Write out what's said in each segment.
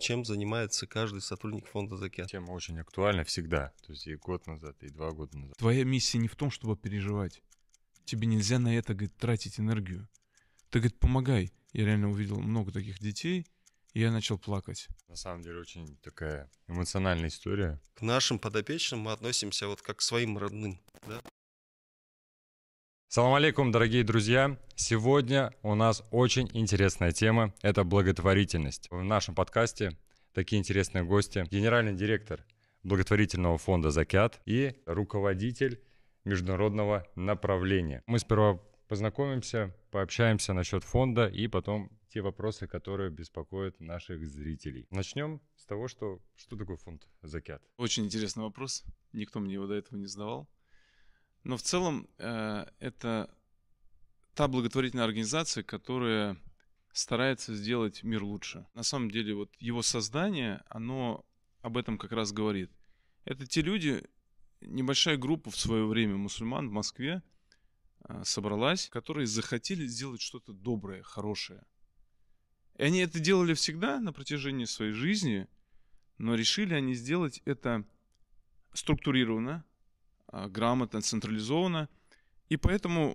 Чем занимается каждый сотрудник фонда «Закят»? Тема очень актуальна всегда, то есть и год назад, и два года назад. Твоя миссия не в том, чтобы переживать. Тебе нельзя на это, говорит, тратить энергию. Ты, говорит, помогай. Я реально увидел много таких детей, и я начал плакать. На самом деле очень такая эмоциональная история. К нашим подопечным мы относимся вот как к своим родным, да? Салам алейкум, дорогие друзья! Сегодня у нас очень интересная тема – это благотворительность. В нашем подкасте такие интересные гости. Генеральный директор благотворительного фонда «Закят» и руководитель международного направления. Мы сперва познакомимся, пообщаемся насчет фонда и потом те вопросы, которые беспокоят наших зрителей. Начнем с того, что что такое фонд «Закят»? Очень интересный вопрос. Никто мне его до этого не задавал. Но в целом э, это та благотворительная организация, которая старается сделать мир лучше. На самом деле вот его создание, оно об этом как раз говорит. Это те люди, небольшая группа в свое время мусульман в Москве э, собралась, которые захотели сделать что-то доброе, хорошее. И они это делали всегда на протяжении своей жизни, но решили они сделать это структурированно, а, грамотно, централизованно. И поэтому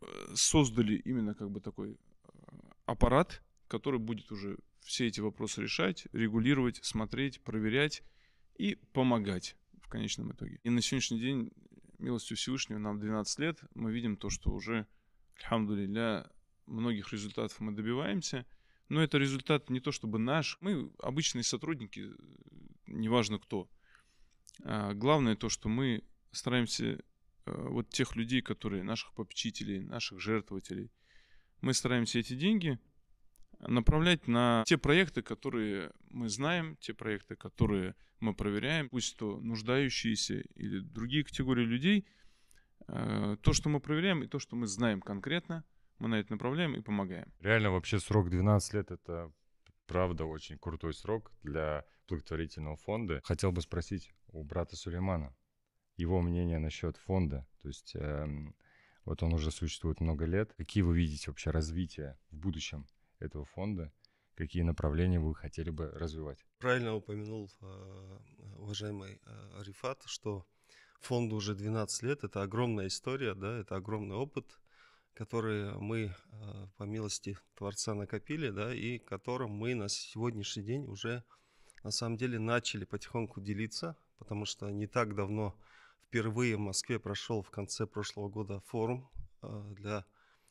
э, создали именно как бы такой э, аппарат, который будет уже все эти вопросы решать, регулировать, смотреть, проверять и помогать в конечном итоге. И на сегодняшний день, милостью Всевышнего, нам 12 лет, мы видим то, что уже, для многих результатов мы добиваемся, но это результат не то чтобы наш. Мы обычные сотрудники, неважно кто. А главное то, что мы стараемся э, вот тех людей, которые наших попечителей, наших жертвователей, мы стараемся эти деньги направлять на те проекты, которые мы знаем, те проекты, которые мы проверяем, пусть то нуждающиеся или другие категории людей, э, то, что мы проверяем и то, что мы знаем конкретно, мы на это направляем и помогаем. Реально вообще срок 12 лет это правда очень крутой срок для благотворительного фонда. Хотел бы спросить у брата Сулеймана, его мнение насчет фонда. То есть э, вот он уже существует много лет. Какие вы видите вообще развитие в будущем этого фонда? Какие направления вы хотели бы развивать? Правильно упомянул э, уважаемый э, Арифат, что фонду уже 12 лет. Это огромная история, да, это огромный опыт, который мы э, по милости Творца накопили, да, и которым мы на сегодняшний день уже на самом деле начали потихоньку делиться, потому что не так давно впервые в Москве прошел в конце прошлого года форум а, для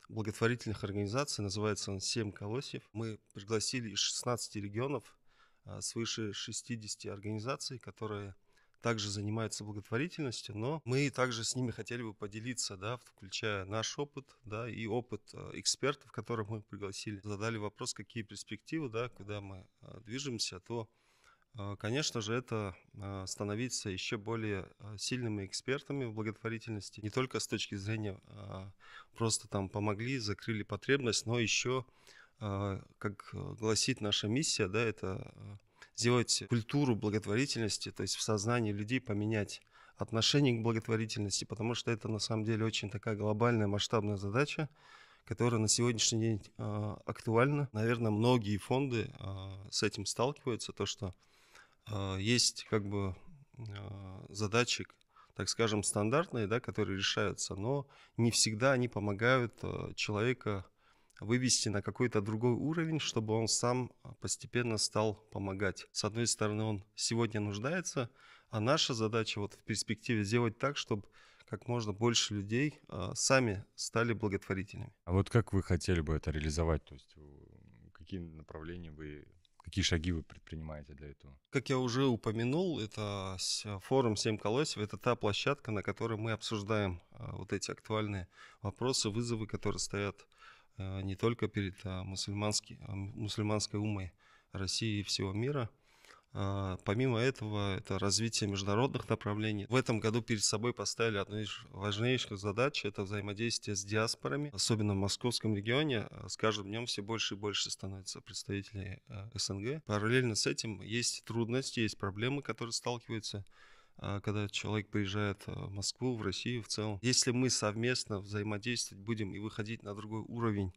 благотворительных организаций. Называется он «Семь колосьев». Мы пригласили из 16 регионов а, свыше 60 организаций, которые также занимаются благотворительностью, но мы также с ними хотели бы поделиться, да, включая наш опыт, да, и опыт а, экспертов, которых мы пригласили. Задали вопрос, какие перспективы, да, куда мы движемся, то а, конечно же, это а, становиться еще более а, сильными экспертами в благотворительности, не только с точки зрения просто там помогли, закрыли потребность, но еще, как гласит наша миссия, да, это сделать культуру благотворительности, то есть в сознании людей поменять отношение к благотворительности, потому что это на самом деле очень такая глобальная масштабная задача, которая на сегодняшний день актуальна. Наверное, многие фонды с этим сталкиваются, то что а, есть как бы а, задачи, так скажем, стандартные, да, которые решаются, но не всегда они помогают а, человека вывести на какой-то другой уровень, чтобы он сам постепенно стал помогать. С одной стороны, он сегодня нуждается, а наша задача вот в перспективе сделать так, чтобы как можно больше людей сами стали благотворителями. А вот как вы хотели бы это реализовать? То есть какие направления вы Какие шаги вы предпринимаете для этого? Как я уже упомянул, это э, форум «Семь колосьев». Это та площадка, на которой мы обсуждаем э, вот эти актуальные вопросы, вызовы, которые стоят э, не только перед мусульманской умой России и всего мира – а, помимо этого, это развитие международных направлений. В этом году перед собой поставили одну из важнейших задач – это взаимодействие с диаспорами, особенно в московском регионе. А, с каждым днем все больше и больше становятся представителей а, СНГ. Параллельно с этим есть трудности, есть проблемы, которые сталкиваются когда человек приезжает в Москву, в Россию в целом. Если мы совместно взаимодействовать будем и выходить на другой уровень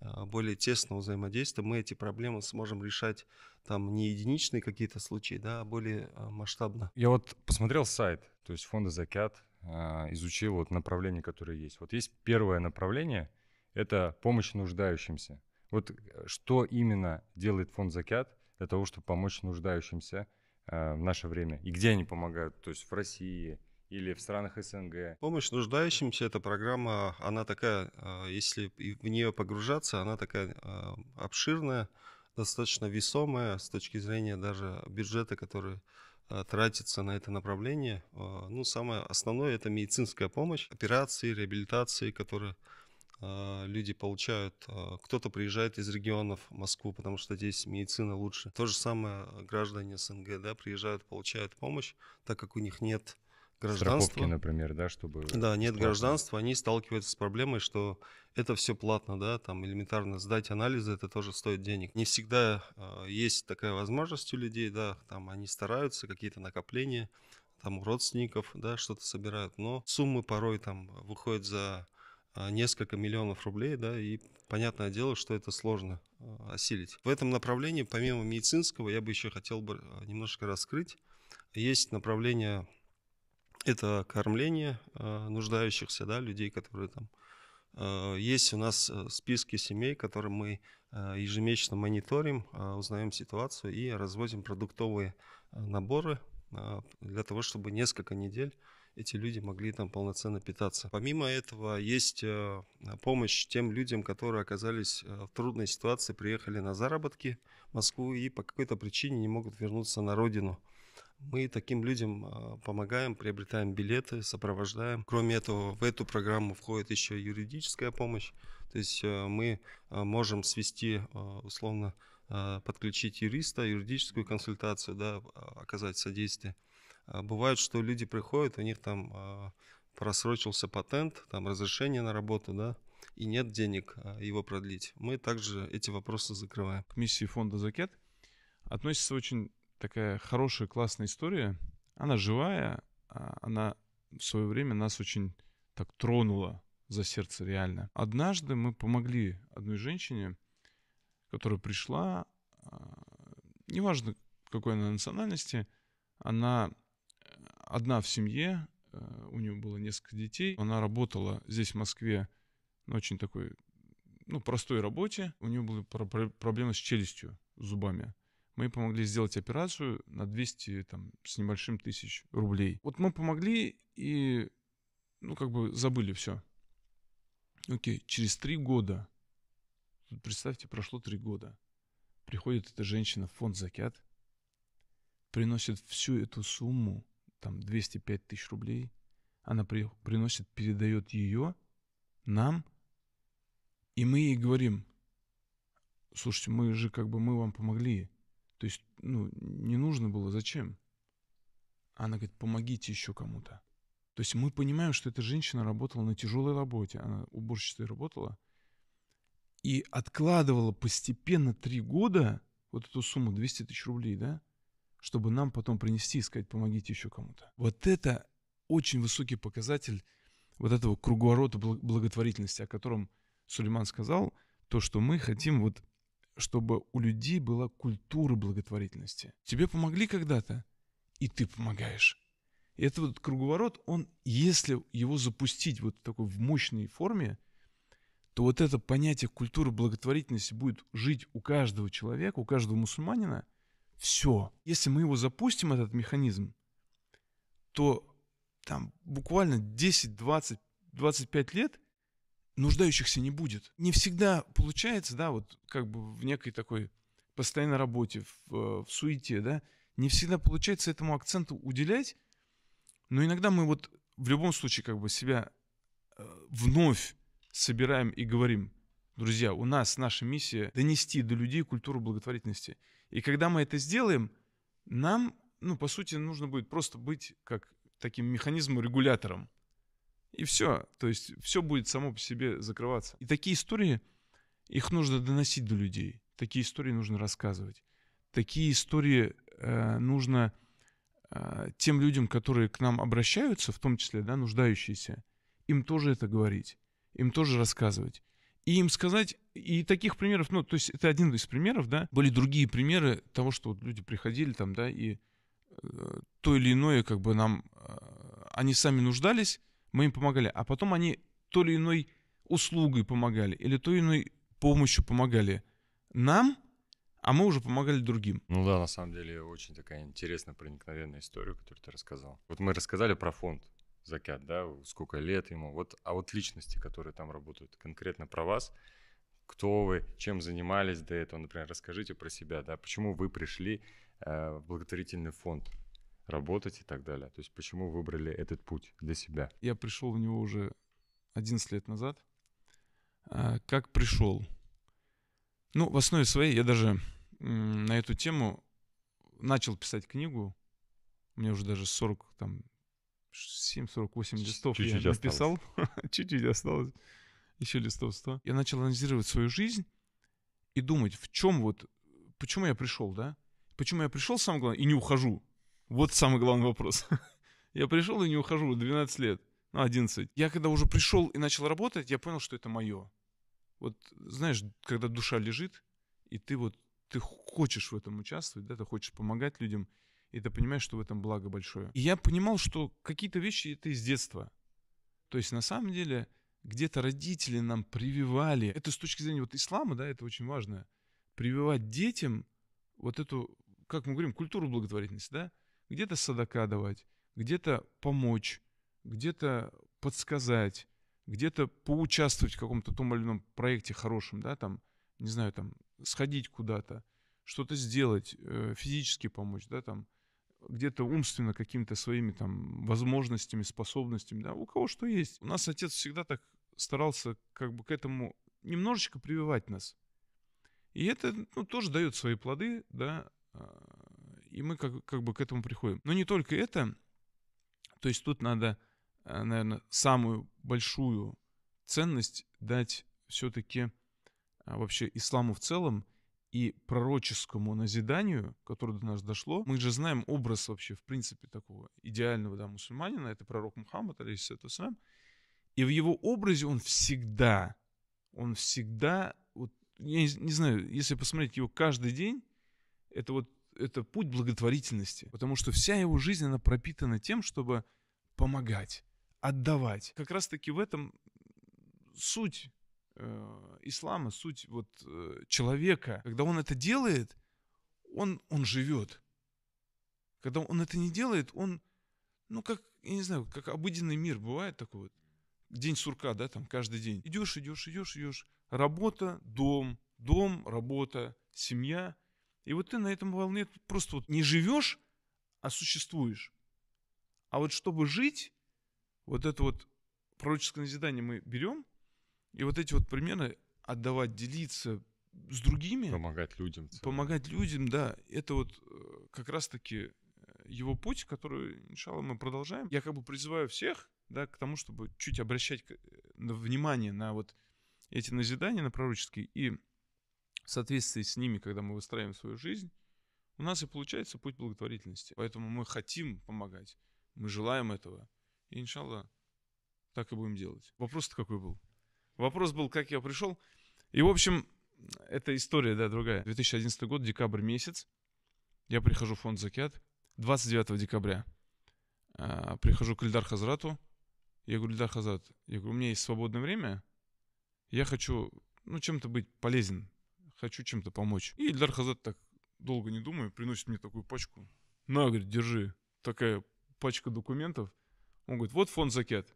а, более тесного взаимодействия мы эти проблемы сможем решать там не единичные какие-то случаи, да, а более а, масштабно. Я вот посмотрел сайт, то есть фонда «Закят», а, изучил вот направления, которые есть. Вот есть первое направление — это помощь нуждающимся. Вот э, что именно делает фонд «Закят» для того, чтобы помочь нуждающимся в наше время? И где они помогают? То есть в России, или в странах СНГ. Помощь нуждающимся, эта программа, она такая, а, если в нее погружаться, она такая а, обширная, достаточно весомая с точки зрения даже бюджета, который а, тратится на это направление. Ну, самое основное – это медицинская помощь, операции, реабилитации, которые люди получают. Кто-то приезжает из регионов в Москву, потому что здесь медицина лучше. То же самое граждане СНГ да, приезжают, получают помощь, так как у них нет Гражданство, Страховки, например, да, чтобы... Да, нет платно. гражданства, они сталкиваются с проблемой, что это все платно, да, там элементарно сдать анализы, это тоже стоит денег. Не всегда э, есть такая возможность у людей, да, там они стараются, какие-то накопления, там у родственников, да, что-то собирают, но суммы порой там выходят за а, несколько миллионов рублей, да, и понятное дело, что это сложно а, осилить. В этом направлении, помимо медицинского, я бы еще хотел бы немножко раскрыть. Есть направление это кормление а, нуждающихся, да, людей, которые там а, есть у нас э, списки семей, которые мы а, ежемесячно мониторим, узнаем ситуацию и развозим продуктовые наборы для того, чтобы несколько недель эти люди могли там полноценно питаться. Помимо этого, есть э, помощь тем людям, которые оказались э, в трудной ситуации, приехали на заработки в Москву и по какой-то причине не могут вернуться на родину. Мы таким людям а, помогаем, приобретаем билеты, сопровождаем. Кроме этого, в эту программу входит еще юридическая помощь. То есть э, мы э, можем свести, а, условно, э, подключить юриста, юридическую консультацию, да, а, оказать содействие. Бывает, что люди приходят, у них там просрочился патент, там разрешение на работу, да, и нет денег его продлить. Мы также эти вопросы закрываем. К миссии фонда «Закет» относится очень такая хорошая, классная история. Она живая, а, она в свое время нас очень так тронула за сердце реально. Однажды мы помогли одной женщине, которая пришла, а, неважно какой она национальности, она одна в семье, э, у нее было несколько детей, она работала здесь в Москве на очень такой ну, простой работе, у нее были проблемы с челюстью, зубами мы помогли сделать операцию на 200 там, с небольшим тысяч рублей. Вот мы помогли и, ну, как бы забыли все. Окей, через три года, представьте, прошло три года, приходит эта женщина в фонд «Закят», приносит всю эту сумму, там 205 тысяч рублей, она при, приносит, передает ее нам, и мы ей говорим, слушайте, мы же как бы, мы вам помогли, то есть, ну, не нужно было, зачем? Она говорит, помогите еще кому-то. То есть мы понимаем, что эта женщина работала на тяжелой работе, она уборщицей работала, и откладывала постепенно три года вот эту сумму 200 тысяч рублей, да, чтобы нам потом принести и сказать, помогите еще кому-то. Вот это очень высокий показатель вот этого круговорота благотворительности, о котором Сулейман сказал, то, что мы хотим вот чтобы у людей была культура благотворительности. Тебе помогли когда-то, и ты помогаешь. И этот вот круговорот, он, если его запустить вот в такой в мощной форме, то вот это понятие культуры благотворительности будет жить у каждого человека, у каждого мусульманина. Все. Если мы его запустим, этот механизм, то там буквально 10, 20, 25 лет – нуждающихся не будет. Не всегда получается, да, вот как бы в некой такой постоянной работе, в, э, в суете, да, не всегда получается этому акценту уделять, но иногда мы вот в любом случае как бы себя э, вновь собираем и говорим, друзья, у нас наша миссия донести до людей культуру благотворительности. И когда мы это сделаем, нам, ну, по сути, нужно будет просто быть как таким механизмом-регулятором. И все. То есть все будет само по себе закрываться. И такие истории, их нужно доносить до людей. Такие истории нужно рассказывать. Такие истории э, нужно э, тем людям, которые к нам обращаются, в том числе, да, нуждающиеся, им тоже это говорить, им тоже рассказывать. И им сказать, и таких примеров, ну, то есть это один из примеров, да, были другие примеры того, что вот люди приходили там, да, и э, то или иное, как бы нам, э, они сами нуждались, мы им помогали. А потом они то или иной услугой помогали, или той иной помощью помогали нам, а мы уже помогали другим. Ну да, на самом деле очень такая интересная, проникновенная история, которую ты рассказал. Вот мы рассказали про фонд закят, да, сколько лет ему, вот, а вот личности, которые там работают, конкретно про вас, кто вы, чем занимались до этого, например, расскажите про себя, да, почему вы пришли э, в благотворительный фонд, работать и так далее. То есть почему выбрали этот путь для себя? Я пришел в него уже 11 лет назад. А, как пришел? Ну, в основе своей я даже на эту тему начал писать книгу. Мне уже даже 40, там, 7-48 листов Чуть-чуть я осталось. написал. Чуть-чуть осталось. Еще листов 100. Я начал анализировать свою жизнь и думать, в чем вот, почему я пришел, да? Почему я пришел, самое главное, и не ухожу. Вот самый главный вопрос. Я пришел и не ухожу, 12 лет, ну, 11. Я когда уже пришел и начал работать, я понял, что это мое. Вот, знаешь, когда душа лежит, и ты вот, ты хочешь в этом участвовать, да, ты хочешь помогать людям, и ты понимаешь, что в этом благо большое. И я понимал, что какие-то вещи это из детства. То есть на самом деле где-то родители нам прививали, это с точки зрения вот ислама, да, это очень важно, прививать детям вот эту, как мы говорим, культуру благотворительности, да, где-то садака давать, где-то помочь, где-то подсказать, где-то поучаствовать в каком-то том или ином проекте хорошем, да, там, не знаю, там, сходить куда-то, что-то сделать, э, физически помочь, да, там, где-то умственно какими-то своими там возможностями, способностями, да, у кого что есть. У нас отец всегда так старался как бы к этому немножечко прививать нас. И это ну, тоже дает свои плоды, да, а, и мы как, как бы к этому приходим. Но не только это. То есть тут надо, э, наверное, самую большую ценность дать все-таки а, вообще исламу в целом и пророческому назиданию, которое до нас дошло. Мы же знаем образ вообще, в принципе, такого идеального да, мусульманина. Это пророк Мухаммад, алейхиссату И в его образе он всегда, он всегда, вот, я не, не знаю, если посмотреть его каждый день, это вот это путь благотворительности, потому что вся его жизнь, она пропитана тем, чтобы помогать, отдавать. Как раз-таки в этом суть э, ислама, суть вот э, человека. Когда он это делает, он, он живет. Когда он это не делает, он, ну, как, я не знаю, как обыденный мир бывает такой вот. День сурка, да, там, каждый день. Идешь, идешь, идешь, идешь. Работа, дом, дом, работа, семья – и вот ты на этом волне просто вот не живешь, а существуешь. А вот чтобы жить, вот это вот пророческое назидание мы берем, и вот эти вот примеры отдавать, делиться с другими. Помогать людям. Целом. Помогать людям, да. Это вот э, как раз-таки э, его путь, который, иншалла, мы продолжаем. Я как бы призываю всех, да, к тому, чтобы чуть обращать э, внимание на вот эти назидания, на пророческие, и в соответствии с ними, когда мы выстраиваем свою жизнь, у нас и получается путь благотворительности. Поэтому мы хотим помогать, мы желаем этого. И, иншалла, так и будем делать. Вопрос-то какой был? Вопрос был, как я пришел. И, в общем, это история, да, другая. 2011 год, декабрь месяц. Я прихожу в фонд «Закят». 29 декабря э, прихожу к Ильдар Хазрату. Я говорю, Ильдар Хазрат, я говорю, у меня есть свободное время. Я хочу, ну, чем-то быть полезен хочу чем-то помочь. И Ильдар Хазат так долго не думаю, приносит мне такую пачку. На, говорит, держи. Такая пачка документов. Он говорит, вот фонд закет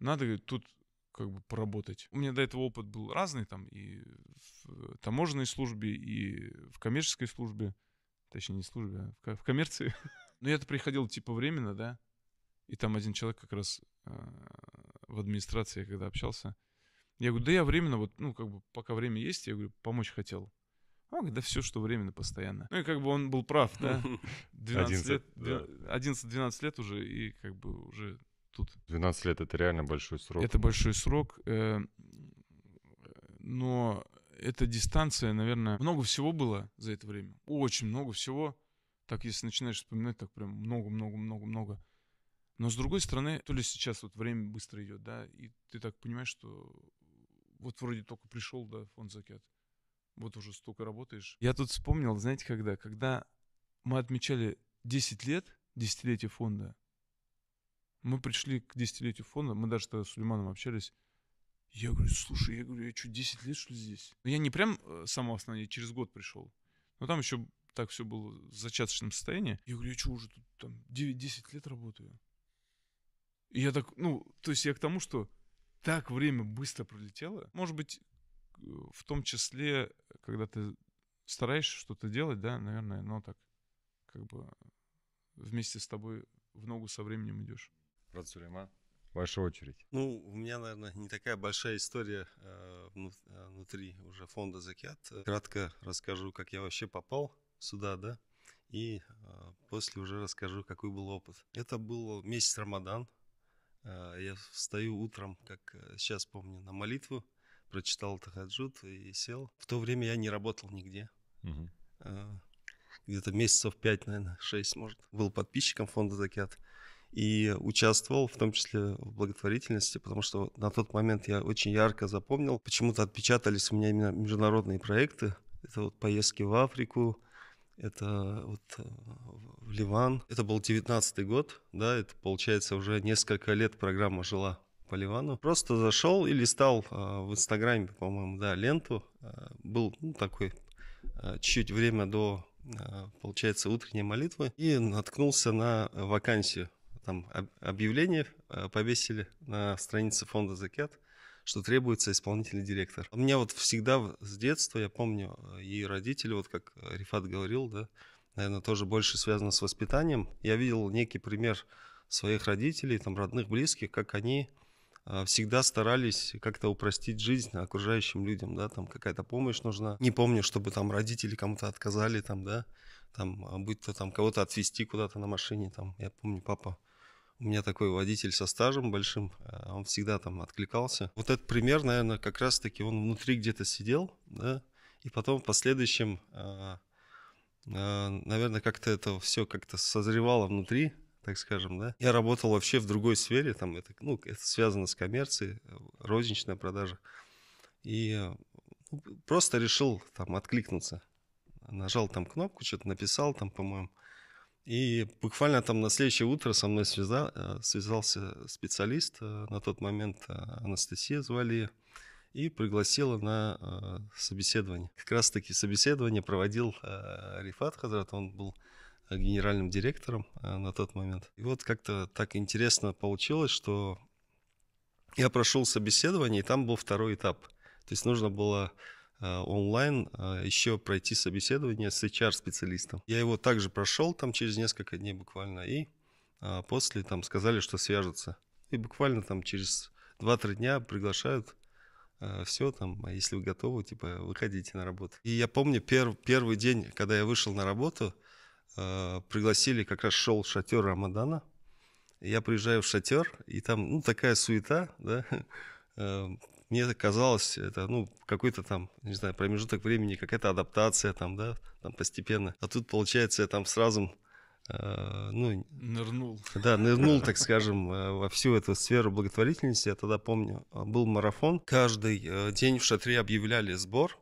Надо, говорит, тут как бы поработать. У меня до этого опыт был разный, там и в таможенной службе, и в коммерческой службе, точнее не службе, а в коммерции. Но я-то приходил типа временно, да, и там один человек как раз э, в администрации, когда общался, я говорю, да я временно, вот, ну, как бы, пока время есть, я говорю, помочь хотел. Он говорит, да все, что временно, постоянно. Ну и как бы он был прав, да. 12 лет, 11-12 лет уже, и как бы уже тут. 12 лет — это реально большой срок. Это большой срок, э, но эта дистанция, наверное, много всего было за это время. Очень много всего. Так, если начинаешь вспоминать, так прям много-много-много-много. Но с другой стороны, то ли сейчас вот время быстро идет, да, и ты так понимаешь, что вот вроде только пришел, да, фонд закят. Вот уже столько работаешь. Я тут вспомнил, знаете, когда? Когда мы отмечали 10 лет, десятилетие фонда, мы пришли к десятилетию фонда, мы даже тогда с Сулейманом общались, я говорю, слушай, я говорю, я что, 10 лет, что ли, здесь? Но ну, я не прям э, самого основания через год пришел. Но там еще так все было в зачаточном состоянии. Я говорю, я что, уже тут там 9-10 лет работаю? И я так, ну, то есть я к тому, что так время быстро пролетело. Может быть, э, в том числе, когда ты стараешься что-то делать, да, наверное, но так как бы вместе с тобой в ногу со временем идешь. Рад Сулейман, ваша очередь. Ну, у меня, наверное, не такая большая история э, э, внутри уже фонда «Закят». Кратко расскажу, как я вообще попал сюда, да, и э, после уже расскажу, какой был опыт. Это был месяц Рамадан, а, я встаю утром, как э, сейчас помню, на молитву, прочитал тахаджут и сел. В то время я не работал нигде. Угу. Где-то месяцев 5, наверное, 6, может. Был подписчиком фонда «Закят». И участвовал в том числе в благотворительности, потому что на тот момент я очень ярко запомнил. Почему-то отпечатались у меня именно международные проекты. Это вот поездки в Африку, это вот э, в Ливан. Это был 19-й год, да, это получается уже несколько лет программа жила по Ливану. Просто зашел и листал э, в Инстаграме, по-моему, да, ленту. Э, был ну, такой э, чуть время до, э, получается, утренней молитвы. И наткнулся на вакансию. Там об, объявление э, повесили на странице фонда «Закет» что требуется исполнительный директор. У меня вот всегда с детства, я помню, и родители, вот как Рифат говорил, да, наверное, тоже больше связано с воспитанием. Я видел некий пример своих родителей, там, родных, близких, как они а, всегда старались как-то упростить жизнь окружающим людям, да, там какая-то помощь нужна. Не помню, чтобы там родители кому-то отказали, там, да, там, а, будь то там кого-то отвезти куда-то на машине, там, я помню, папа у меня такой водитель со стажем большим, а, он всегда там откликался. Вот этот пример, наверное, как раз-таки он внутри где-то сидел, да, и потом в последующем а, наверное, как-то это все как-то созревало внутри, так скажем, да. Я работал вообще в другой сфере, там это, ну, это связано с коммерцией, розничная продажа. И э, ну, просто решил там откликнуться. Нажал там кнопку, что-то написал там, по-моему. И буквально там на следующее утро со мной связал, э, связался специалист э, на тот момент, Анастасия звали ее и пригласила на а, собеседование. Как раз-таки собеседование проводил а, Рифат Хазрат он был генеральным директором а, на тот момент. И вот как-то так интересно получилось, что я прошел собеседование, и там был второй этап. То есть нужно было онлайн еще пройти собеседование с HR-специалистом. Я его также прошел там через несколько дней буквально, и после там сказали, что свяжутся. И буквально там через 2-3 дня приглашают Э, все там, а если вы готовы, типа, выходите на работу. И я помню пер, первый день, когда я вышел на работу, э, пригласили, как раз шел шатер Рамадана. Я приезжаю в шатер, и там, ну, такая суета, да, э, мне казалось, это, ну, какой-то там, не знаю, промежуток времени, какая-то адаптация там, да, там постепенно. А тут, получается, я там сразу Э, ну, нырнул. Да, нырнул, так скажем, э, во всю эту сферу благотворительности. Я тогда помню, а, был марафон. Каждый э, день в шатре объявляли сбор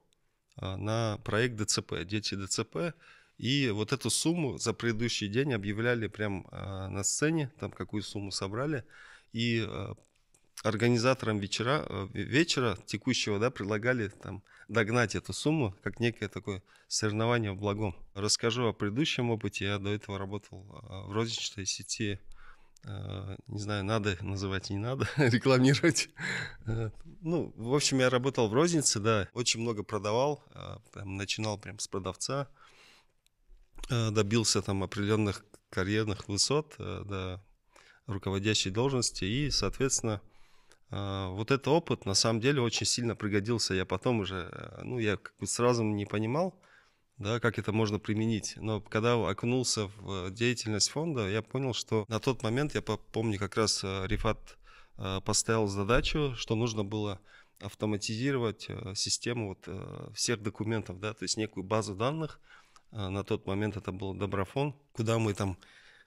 а, на проект ДЦП, дети ДЦП. И вот эту сумму за предыдущий день объявляли прям а, на сцене, там какую сумму собрали. И организаторам вечера, э, вечера текущего да, предлагали там, догнать эту сумму, как некое такое соревнование в благом. Расскажу о предыдущем опыте. Я до этого работал э, в розничной сети. Э, не знаю, надо называть, не надо рекламировать. Ну, в общем, я работал в рознице, да. Очень много продавал. Там, начинал прям с продавца. Добился там определенных карьерных высот, да, руководящей должности. И, соответственно, а, вот этот опыт на самом деле очень сильно пригодился. Я потом уже, э, ну, я как бы сразу не понимал, да, как это можно применить. Но когда окунулся в деятельность фонда, я понял, что на тот момент, я помню, как раз э, Рифат э, поставил задачу, что нужно было автоматизировать систему вот всех документов, да, то есть некую базу данных. На тот момент это был Доброфон, куда мы там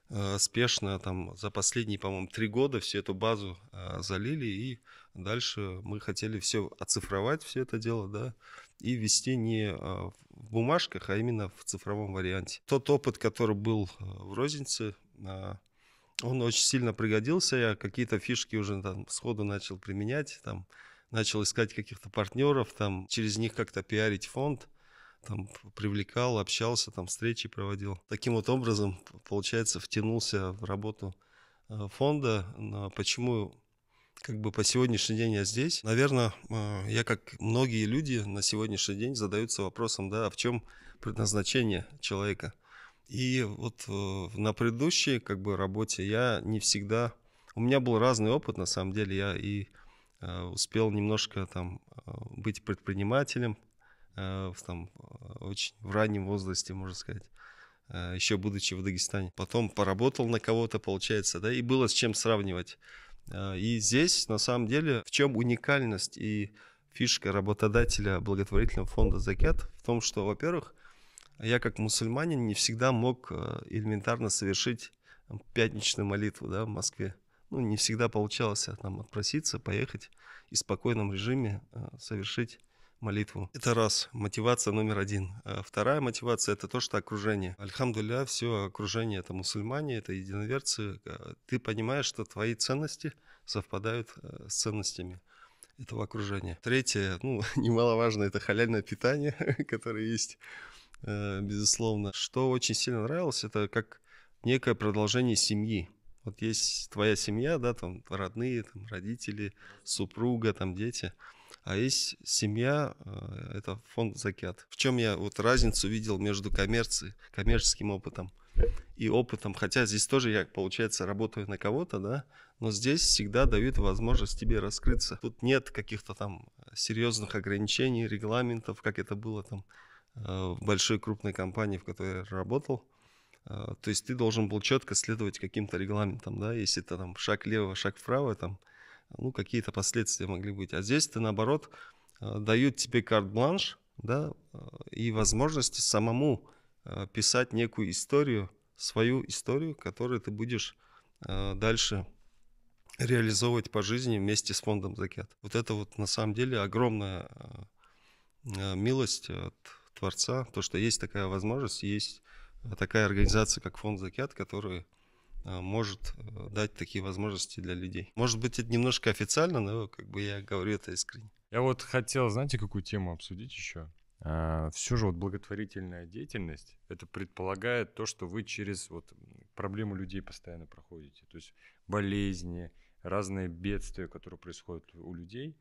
Э, спешно там за последние, по-моему, три года всю эту базу э, залили, и дальше мы хотели все оцифровать, все это дело, да, и вести не э, в бумажках, а именно в цифровом варианте. Тот опыт, который был в рознице, он очень сильно пригодился, я какие-то фишки уже там сходу начал применять, там, начал искать каких-то партнеров, там, через них как-то пиарить фонд – там привлекал, общался, там встречи проводил. Таким вот образом, получается, втянулся в работу э, фонда. А почему как бы по сегодняшний день я здесь? Наверное, а, я, как многие люди на сегодняшний день задаются вопросом, да, а в чем предназначение человека? И вот э, на предыдущей как бы работе я не всегда... У меня был разный опыт, на самом деле. Я и э, успел немножко там быть предпринимателем, Э, в, там, э, очень в раннем возрасте, можно сказать э, еще будучи в Дагестане. Потом поработал на кого-то, получается, да, и было с чем сравнивать. И здесь, на самом деле, в чем уникальность и фишка работодателя благотворительного фонда Закет в том, что, во-первых, я как мусульманин не всегда мог элементарно совершить пятничную молитву да, в Москве. Ну, не всегда получалось а там отпроситься, поехать и в спокойном режиме совершить молитву. Это раз, мотивация номер один. А вторая мотивация — это то, что окружение. Альхамдуля, все окружение — это мусульмане, это единоверцы. А ты понимаешь, что твои ценности совпадают э, с ценностями этого окружения. Третье, ну, немаловажно, это халяльное питание, которое есть, э, безусловно. Что очень сильно нравилось, это как некое продолжение семьи. Вот есть твоя семья, да, там родные, там родители, супруга, там дети — а есть семья, э, это фонд «Закят». В чем я вот разницу видел между коммерцией, коммерческим опытом и опытом, хотя здесь тоже я, получается, работаю на кого-то, да, но здесь всегда дают возможность тебе раскрыться. Тут нет каких-то там серьезных ограничений, регламентов, как это было там э, в большой крупной компании, в которой я работал. Э, то есть ты должен был четко следовать каким-то регламентам, да, если это там шаг лево, шаг вправо, там, ну, какие-то последствия могли быть. А здесь ты, наоборот, э, дают тебе карт-бланш, да, э, и возможности самому э, писать некую историю, свою историю, которую ты будешь дальше реализовывать по жизни вместе с фондом Закет. Вот это вот на самом деле огромная милость от Творца, то, что есть такая возможность, есть такая организация, как фонд Закет, которая а, может э, дать такие возможности для людей. Может быть, это немножко официально, но как бы я говорю это искренне. Я вот хотел, знаете, какую тему обсудить еще? А, все же вот благотворительная деятельность, это предполагает то, что вы через вот проблему людей постоянно проходите, то есть болезни, разные бедствия, которые происходят у людей,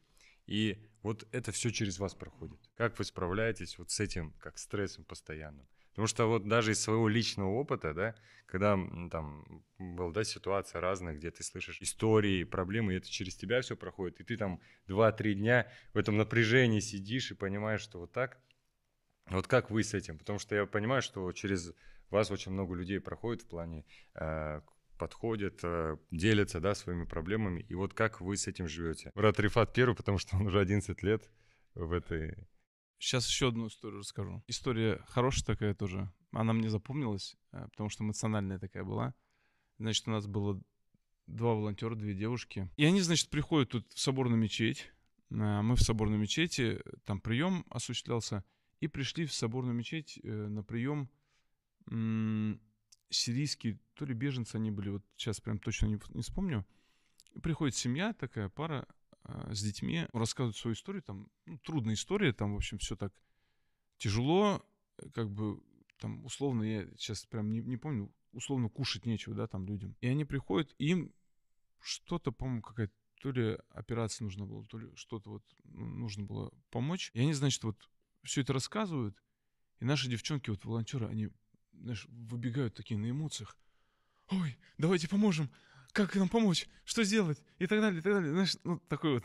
и вот это все через вас проходит. Как вы справляетесь вот с этим, как стрессом постоянным? Потому что вот даже из своего личного опыта, да, когда там была да, ситуация разная, где ты слышишь истории, проблемы, и это через тебя все проходит, и ты там 2-3 дня в этом напряжении сидишь и понимаешь, что вот так. Вот как вы с этим? Потому что я понимаю, что через вас очень много людей проходит в плане э, подходят, э, делятся да, своими проблемами. И вот как вы с этим живете? Брат Рифат первый, потому что он уже 11 лет в этой Сейчас еще одну историю расскажу. История хорошая такая тоже. Она мне запомнилась, э, потому что эмоциональная такая была. Значит, у нас было два волонтера, две девушки. И они, значит, приходят тут в соборную мечеть. Э, мы в соборной мечети, там прием осуществлялся. И пришли в соборную мечеть э, на прием сирийские, то ли беженцы они были, вот сейчас прям точно не, не вспомню. приходит семья такая, пара, а, с детьми, рассказывают свою историю, там, ну, трудная история, там, в общем, все так тяжело, э, как бы, там, условно, я сейчас прям не, не помню, условно, кушать нечего, да, там, людям. И они приходят, им что-то, по-моему, какая-то то ли операция нужна была, то ли что-то вот ну, нужно было помочь. И они, значит, вот все это рассказывают, и наши девчонки, вот волонтеры, они, знаешь, выбегают такие на эмоциях. Ой, давайте поможем, как нам помочь, что сделать и так далее, и так далее. Знаешь, ну, такой вот.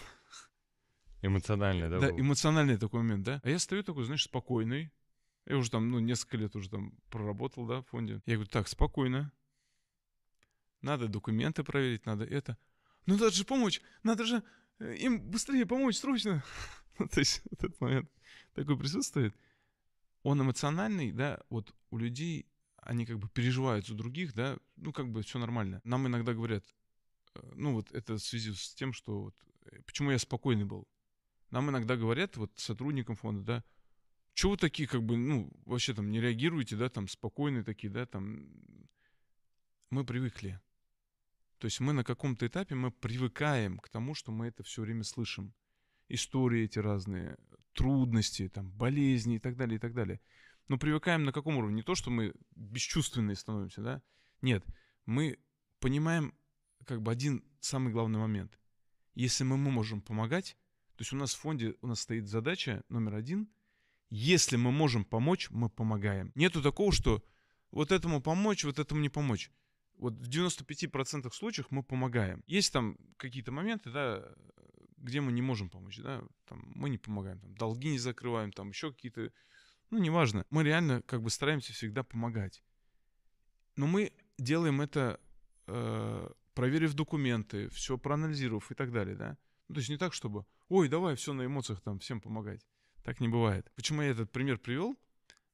Эмоциональный, да? Да, был? эмоциональный такой момент, да. А я стою такой, знаешь, спокойный. Я уже там, ну, несколько лет уже там проработал, да, в фонде. Я говорю, так, спокойно. Надо документы проверить, надо это. Ну, надо же помочь, надо же э, им быстрее помочь, срочно. ну, то есть, этот момент такой присутствует. Он эмоциональный, да, вот у людей они как бы переживают за других, да, ну, как бы все нормально. Нам иногда говорят, э, ну, вот это в связи с тем, что вот, э, почему я спокойный был. Нам иногда говорят, вот, сотрудникам фонда, да, чего вы такие, как бы, ну, вообще там не реагируете, да, там, спокойные такие, да, там, мы привыкли. То есть мы на каком-то этапе, мы привыкаем к тому, что мы это все время слышим. Истории эти разные, трудности, там, болезни и так далее, и так далее. Но привыкаем на каком уровне? Не то, что мы бесчувственные становимся, да? Нет, мы понимаем как бы один самый главный момент. Если мы, мы можем помогать, то есть у нас в фонде у нас стоит задача номер один. Если мы можем помочь, мы помогаем. Нету такого, что вот этому помочь, вот этому не помочь. Вот в 95% случаев мы помогаем. Есть там какие-то моменты, да, где мы не можем помочь, да, там мы не помогаем, там долги не закрываем, там еще какие-то ну, неважно. Мы реально как бы стараемся всегда помогать. Но мы делаем это, э, проверив документы, все проанализировав и так далее, да. Ну, то есть не так, чтобы, ой, давай все на эмоциях там всем помогать. Так не бывает. Почему я этот пример привел?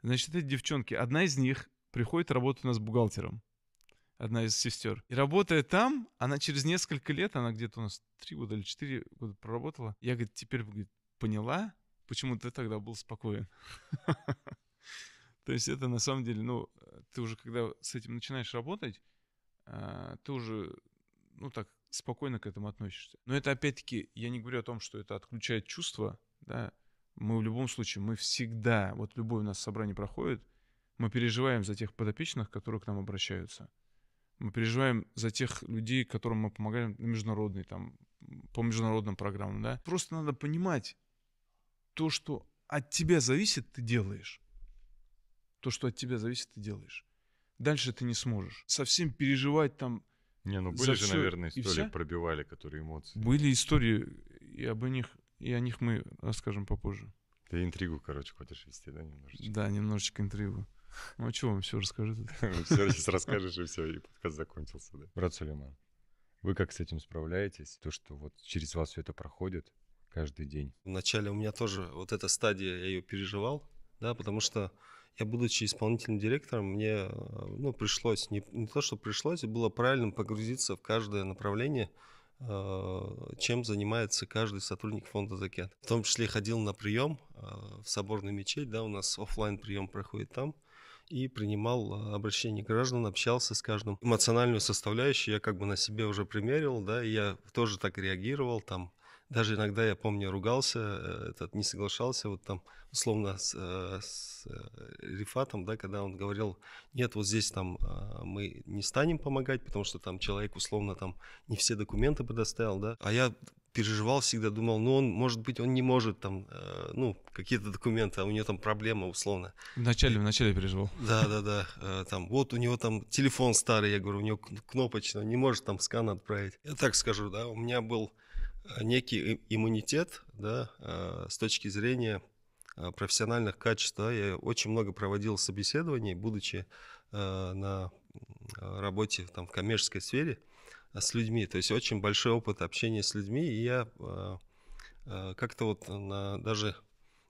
Значит, эти девчонки, одна из них приходит работать у нас бухгалтером одна из сестер. И работая там, она через несколько лет, она где-то у нас три года или четыре года проработала, я, говорит, теперь, говорит, поняла, почему ты тогда был спокоен? То есть это на самом деле, ну, ты уже когда с этим начинаешь работать, а, ты уже, ну так, спокойно к этому относишься. Но это опять-таки, я не говорю о том, что это отключает чувства, да, мы в любом случае, мы всегда, вот любое у нас собрание проходит, мы переживаем за тех подопечных, которые к нам обращаются. Мы переживаем за тех людей, которым мы помогаем на международной, там, по международным программам, да. Просто надо понимать, то, что от тебя зависит, ты делаешь. То, что от тебя зависит, ты делаешь. Дальше ты не сможешь. Совсем переживать там. Не, ну были же, все наверное, истории пробивали, которые эмоции. Были истории, и об них, и о них мы расскажем попозже. Ты интригу, короче, хочешь вести, да, немножечко? Да, немножечко интригу. Ну а что вам все расскажи Все сейчас расскажешь, и все, и подкаст закончился, да. Брат Сулейман, вы как с этим справляетесь? То, что вот через вас все это проходит, каждый день? Вначале у меня тоже вот эта стадия, я ее переживал, да, потому что я, будучи исполнительным директором, мне э, ну, пришлось, не, не то, что пришлось, а было правильным погрузиться в каждое направление, э, чем занимается каждый сотрудник фонда Закет. В том числе ходил на прием э, в соборную мечеть, да, у нас офлайн прием проходит там, и принимал обращение граждан, общался с каждым. Эмоциональную составляющую я как бы на себе уже примерил, да, и я тоже так реагировал, там, даже иногда, я помню, ругался, э, этот, не соглашался, вот там, условно, с, э, с э, Рифатом, да, когда он говорил, нет, вот здесь там а, мы не станем помогать, потому что там человек, условно, там не все документы предоставил, да, а я переживал всегда, думал, ну он, может быть, он не может там, э, ну, какие-то документы, а у него там проблема условно. Вначале, вначале переживал. Да, да, да, э, там, вот у него там телефон старый, я говорю, у него кнопочный, не может там скан отправить. Я так скажу, да, у меня был Э, некий иммунитет да, э, с точки зрения э, профессиональных качеств. Да. Я очень много проводил собеседований, будучи на работе там, в коммерческой сфере с людьми. То есть очень большой опыт общения с людьми, и я как-то вот на даже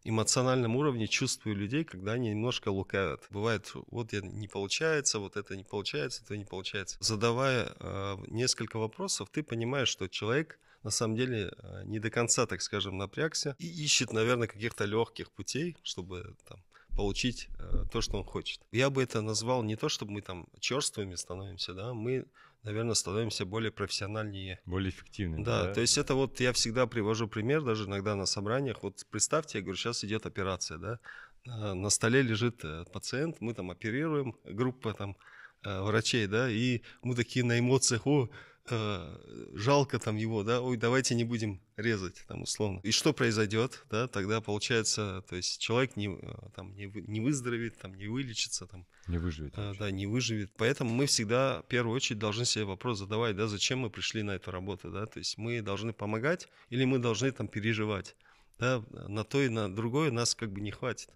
эмоциональном уровне чувствую людей, когда они немножко лукавят. Бывает, вот я не получается, вот это не получается, это не получается. Задавая э, несколько вопросов, ты понимаешь, что человек на самом деле э, не до конца, так скажем, напрягся и ищет, наверное, каких-то легких путей, чтобы там получить э, то, что он хочет. Я бы это назвал не то, чтобы мы там черствыми становимся, да, мы, наверное, становимся более профессиональнее. Более эффективными. Да, да, то есть это вот я всегда привожу пример, даже иногда на собраниях. Вот представьте, я говорю, сейчас идет операция, да, на столе лежит э, пациент, мы там оперируем, группа там врачей, да, и мы такие на эмоциях, о, э, жалко там его, да, ой, давайте не будем резать, там, условно. И что произойдет, да, тогда получается, то есть человек не, э, там, не, не выздоровеет, там, не вылечится, там. Не выживет. Э, да, не выживет. Поэтому мы всегда, в первую очередь, должны себе вопрос задавать, да, зачем мы пришли на эту работу, да, то есть мы должны помогать или мы должны там переживать, да, на то и на другое нас как бы не хватит.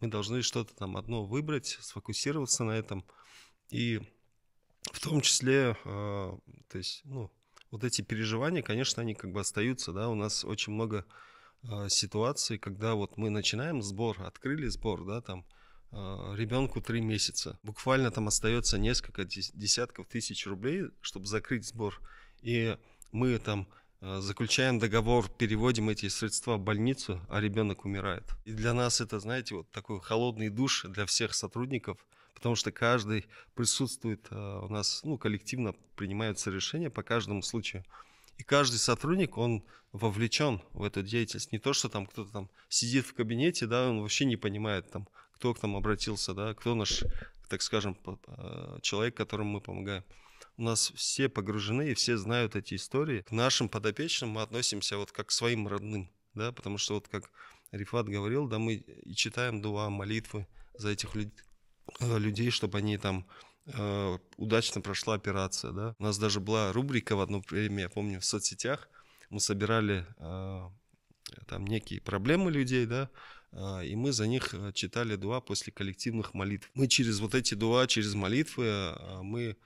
Мы должны что-то там одно выбрать, сфокусироваться на этом и в том числе, а, то есть, ну, вот эти переживания, конечно, они как бы остаются, да, у нас очень много а, ситуаций, когда вот мы начинаем сбор, открыли сбор, да, там, а, ребенку три месяца. Буквально там остается несколько десятков тысяч рублей, чтобы закрыть сбор. И мы там заключаем договор, переводим эти средства в больницу, а ребенок умирает. И для нас это, знаете, вот такой холодный душ для всех сотрудников – потому что каждый присутствует а, у нас, ну, коллективно принимаются решения по каждому случаю. И каждый сотрудник, он вовлечен в эту деятельность. Не то, что там кто-то там сидит в кабинете, да, он вообще не понимает там, кто к нам обратился, да, кто наш, так скажем, а, человек, которому мы помогаем. У нас все погружены и все знают эти истории. К нашим подопечным мы относимся вот как к своим родным, да, потому что вот как Рифат говорил, да, мы и читаем дуа, молитвы за этих людей Э, людей, чтобы они там э, удачно прошла операция, да. У нас даже была рубрика в одно время, я помню, в соцсетях мы собирали э, там некие проблемы людей, да, и мы за них читали дуа после коллективных молитв. Мы через вот эти дуа, через молитвы, мы,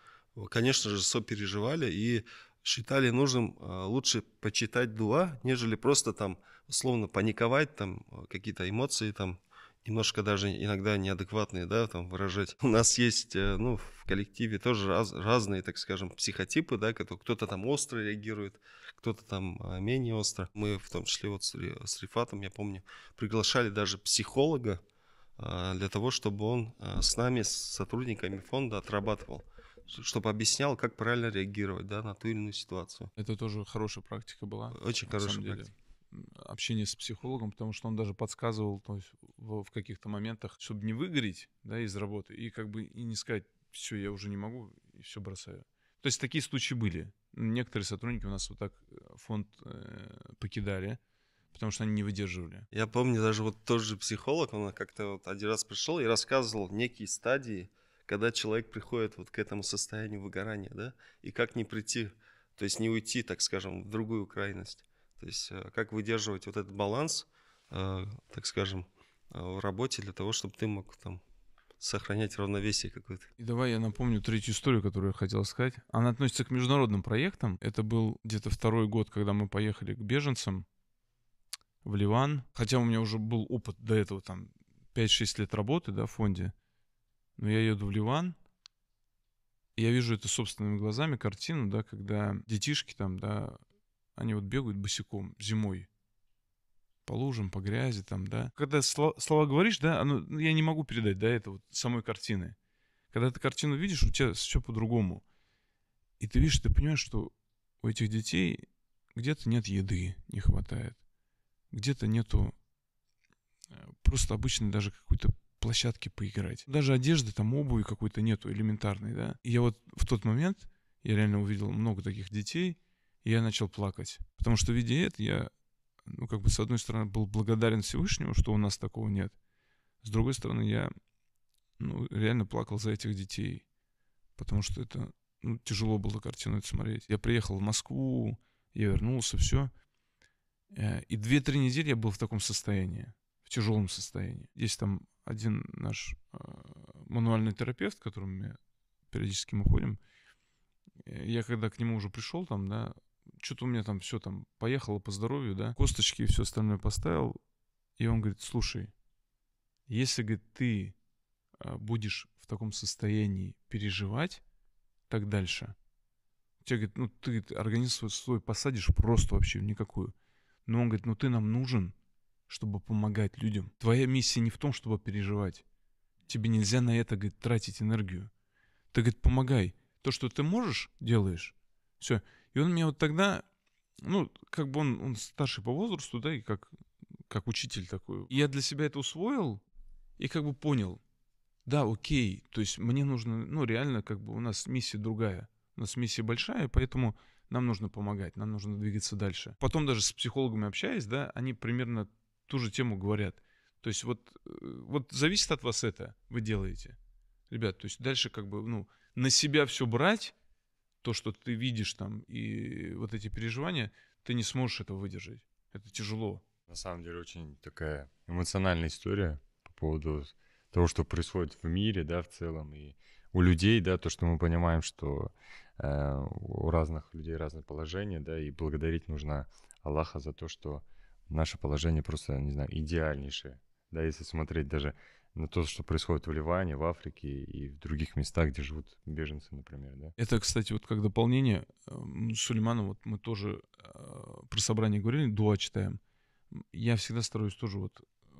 конечно же, сопереживали и считали нужным лучше почитать дуа, нежели просто там условно паниковать, там какие-то эмоции там немножко даже иногда неадекватные, да, там выражать. У нас есть, э, ну, в коллективе тоже раз, разные, так скажем, психотипы, да, кто-то там остро реагирует, кто-то там а, менее остро. Мы в том числе вот с, Рифатом, я помню, приглашали даже психолога а, для того, чтобы он а, с нами, с сотрудниками фонда отрабатывал чтобы объяснял, как правильно реагировать да, на ту или иную ситуацию. Это тоже хорошая практика была. Очень хорошая практика. Деле общение с психологом, потому что он даже подсказывал то есть, в, каких-то моментах, чтобы не выгореть да, из работы и как бы и не сказать, все, я уже не могу, и все бросаю. То есть такие случаи были. Некоторые сотрудники у нас вот так э, фонд э, покидали, потому что они не выдерживали. Я помню, даже вот тот же психолог, он как-то вот один раз пришел и рассказывал некие стадии, когда человек приходит вот к этому состоянию выгорания, да, и как не прийти, то есть не уйти, так скажем, в другую крайность. То есть э, как выдерживать вот этот баланс, э, так скажем, э, в работе для того, чтобы ты мог там сохранять равновесие какое-то. И давай я напомню третью историю, которую я хотел сказать. Она относится к международным проектам. Это был где-то второй год, когда мы поехали к беженцам в Ливан. Хотя у меня уже был опыт до этого, там, 5-6 лет работы, да, в фонде. Но я еду в Ливан, я вижу это собственными глазами, картину, да, когда детишки там, да, они вот бегают босиком зимой по лужам, по грязи там, да. Когда слова, слова говоришь, да, оно, ну, я не могу передать, да, это вот самой картины. Когда ты картину видишь, у тебя все по-другому. И ты видишь, ты понимаешь, что у этих детей где-то нет еды, не хватает. Где-то нету э, просто обычной даже какой-то площадки поиграть. Даже одежды, там обуви какой-то нету элементарной, да. И я вот в тот момент, я реально увидел много таких детей, и я начал плакать. Потому что, видя это, я, ну, как бы, с одной стороны, был благодарен Всевышнему, что у нас такого нет. С другой стороны, я, ну, реально плакал за этих детей. Потому что это, ну, тяжело было картину это смотреть. Я приехал в Москву, я вернулся, все. Э, и две-три недели я был в таком состоянии, в тяжелом состоянии. Есть там один наш э, мануальный терапевт, к которому мы периодически мы ходим. Э, я когда к нему уже пришел там, да, что-то у меня там все там поехало по здоровью, да, косточки и все остальное поставил. И он говорит, слушай, если, говорит, ты а, будешь в таком состоянии переживать, так дальше. Тебе говорит, ну ты говорит, организм свой посадишь просто вообще в никакую. Но он говорит, ну ты нам нужен, чтобы помогать людям. Твоя миссия не в том, чтобы переживать. Тебе нельзя на это, говорит, тратить энергию. Ты, говорит, помогай. То, что ты можешь, делаешь. Все. И он меня вот тогда, ну, как бы он, он старше по возрасту, да, и как, как учитель такой. я для себя это усвоил и как бы понял, да, окей, то есть мне нужно, ну, реально, как бы у нас миссия другая. У нас миссия большая, поэтому нам нужно помогать, нам нужно двигаться дальше. Потом даже с психологами общаясь, да, они примерно ту же тему говорят. То есть вот, э, вот зависит от вас это, вы делаете. Ребят, то есть дальше как бы, ну, на себя все брать, то, что ты видишь там, и вот эти переживания, ты не сможешь этого выдержать. Это тяжело. На самом деле очень такая эмоциональная история по поводу того, что происходит в мире, да, в целом, и у людей, да, то, что мы понимаем, что э, у разных людей разное положение, да, и благодарить нужно Аллаха за то, что наше положение просто, не знаю, идеальнейшее, да, если смотреть даже на то, что происходит в Ливане, в Африке и в других местах, где живут беженцы, например, да? Это, кстати, вот как дополнение, Сулейману, вот мы тоже а, про собрание говорили, дуа читаем. Я всегда стараюсь тоже вот э,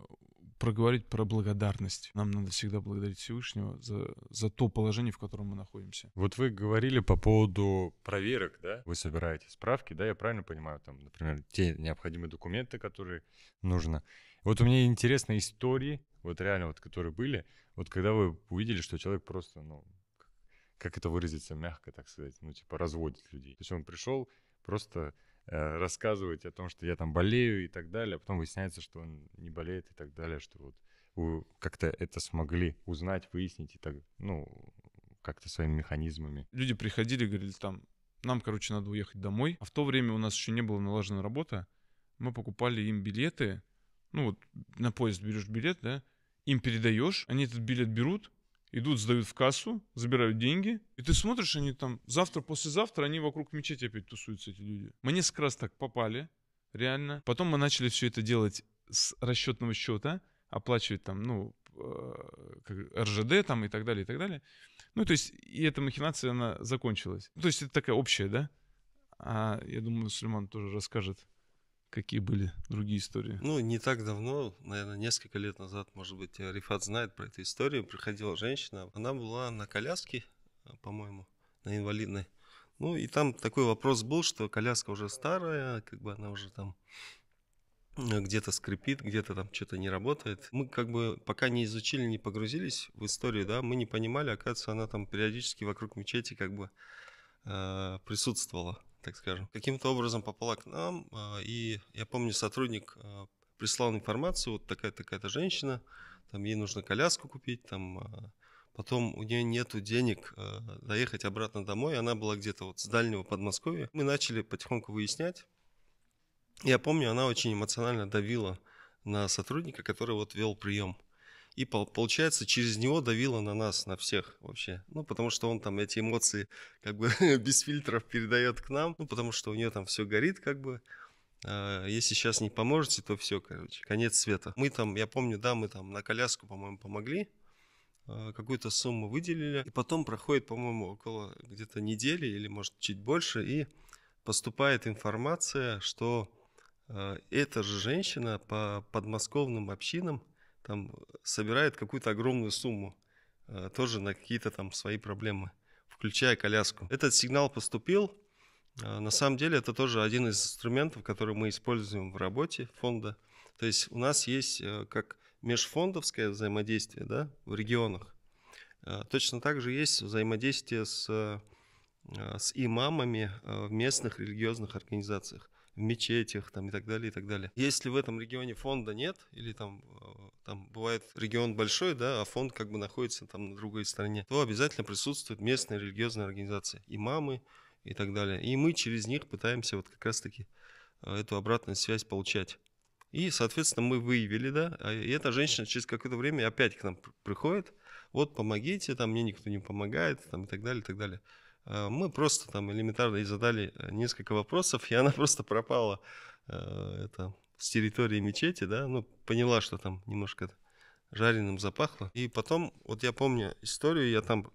проговорить про благодарность. Нам надо всегда благодарить Всевышнего за, за то положение, в котором мы находимся. Вот вы говорили по поводу проверок, да? Вы собираете справки, да? Я правильно понимаю, там, например, те необходимые документы, которые нужно. Вот у меня интересные истории, вот реально, вот которые были, вот когда вы увидели, что человек просто, ну, как это выразиться мягко, так сказать, ну, типа разводит людей. То есть он пришел просто э, рассказывать о том, что я там болею и так далее, а потом выясняется, что он не болеет и так далее, что вот как-то это смогли узнать, выяснить и так, ну, как-то своими механизмами. Люди приходили, говорили там, нам, короче, надо уехать домой. А в то время у нас еще не было налажена работа. Мы покупали им билеты, ну вот на поезд берешь билет, да, им передаешь, они этот билет берут, идут, сдают в кассу, забирают деньги, и ты смотришь, они там завтра, послезавтра, они вокруг мечети опять тусуются, эти люди. Мы несколько раз так попали, реально. Потом мы начали все это делать с расчетного счета, оплачивать там, ну, э, РЖД там и так далее, и так далее. Ну, то есть, и эта махинация, она закончилась. Ну, то есть, это такая общая, да? А я думаю, Сульман тоже расскажет. Какие были другие истории? Ну, не так давно, наверное, несколько лет назад, может быть, э, Рифат знает про эту историю. Приходила женщина, она была на коляске, э, по-моему, на инвалидной. Ну, и там такой вопрос был, что коляска уже старая, как бы она уже там э, где-то скрипит, где-то там что-то не работает. Мы как бы пока не изучили, не погрузились в историю, да, мы не понимали, оказывается, она там периодически вокруг мечети как бы э, присутствовала так скажем, каким-то образом попала к нам, а, и я помню, сотрудник а, прислал информацию, вот такая-такая-то женщина, там ей нужно коляску купить, там а, потом у нее нету денег доехать обратно домой, она была где-то вот с дальнего Подмосковья. Мы начали потихоньку выяснять. Я помню, она очень эмоционально давила на сотрудника, который вот вел прием и получается через него давило на нас, на всех вообще. Ну, потому что он там эти эмоции как бы без фильтров передает к нам, ну, потому что у нее там все горит как бы. А, если сейчас не поможете, то все, короче, конец света. Мы там, я помню, да, мы там на коляску, по-моему, помогли, а, какую-то сумму выделили, и потом проходит, по-моему, около где-то недели или, может, чуть больше, и поступает информация, что а, эта же женщина по подмосковным общинам там собирает какую-то огромную сумму э, тоже на какие-то там свои проблемы, включая коляску. Этот сигнал поступил. Э, на самом деле это тоже один из инструментов, который мы используем в работе фонда. То есть у нас есть э, как межфондовское взаимодействие да, в регионах. Точно так же есть взаимодействие с, с имамами в местных религиозных организациях в мечетях там, и так далее, и так далее. Если в этом регионе фонда нет, или там, э, там бывает регион большой, да, а фонд как бы находится там на другой стороне, то обязательно присутствует местная религиозная организация, и мамы и так далее. И мы через них пытаемся вот как раз-таки э, эту обратную связь получать. И, соответственно, мы выявили, да, а, и эта женщина через какое-то время опять к нам приходит, вот помогите, там мне никто не помогает, там и так далее, и так далее. Э, мы просто там элементарно ей задали э, несколько вопросов, и она просто пропала э, это, с территории мечети, да, ну, поняла, что там немножко жареным запахло. И потом, вот я помню историю, я там,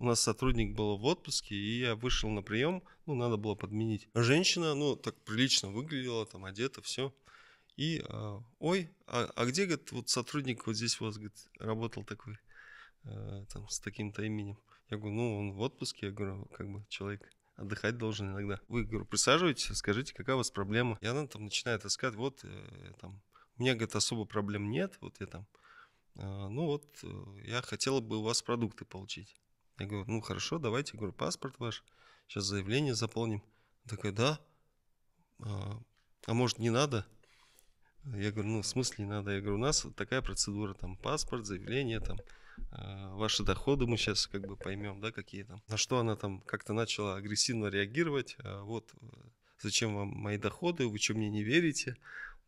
у нас сотрудник был в отпуске, и я вышел на прием, ну, надо было подменить. Женщина, ну, так прилично выглядела, там, одета, все. И, ой, а, а где, говорит, вот сотрудник вот здесь у вас, говорит, работал такой, там, с таким-то именем? Я говорю, ну, он в отпуске, я говорю, как бы человек отдыхать должен иногда. Вы, говорю, присаживайтесь, скажите, какая у вас проблема. И она там начинает искать, вот, э, там, у меня, говорит, особо проблем нет, вот я там, э, ну вот, э, я хотела бы у вас продукты получить. Я говорю, ну хорошо, давайте, говорю, паспорт ваш, сейчас заявление заполним. Она такая, да, а, а может не надо? Я говорю, ну в смысле не надо? Я говорю, у нас такая процедура, там паспорт, заявление, там Э, ваши доходы мы сейчас как бы поймем, да, какие там. На что она там как-то начала агрессивно реагировать. Э, вот э, зачем вам мои доходы, вы что мне не верите,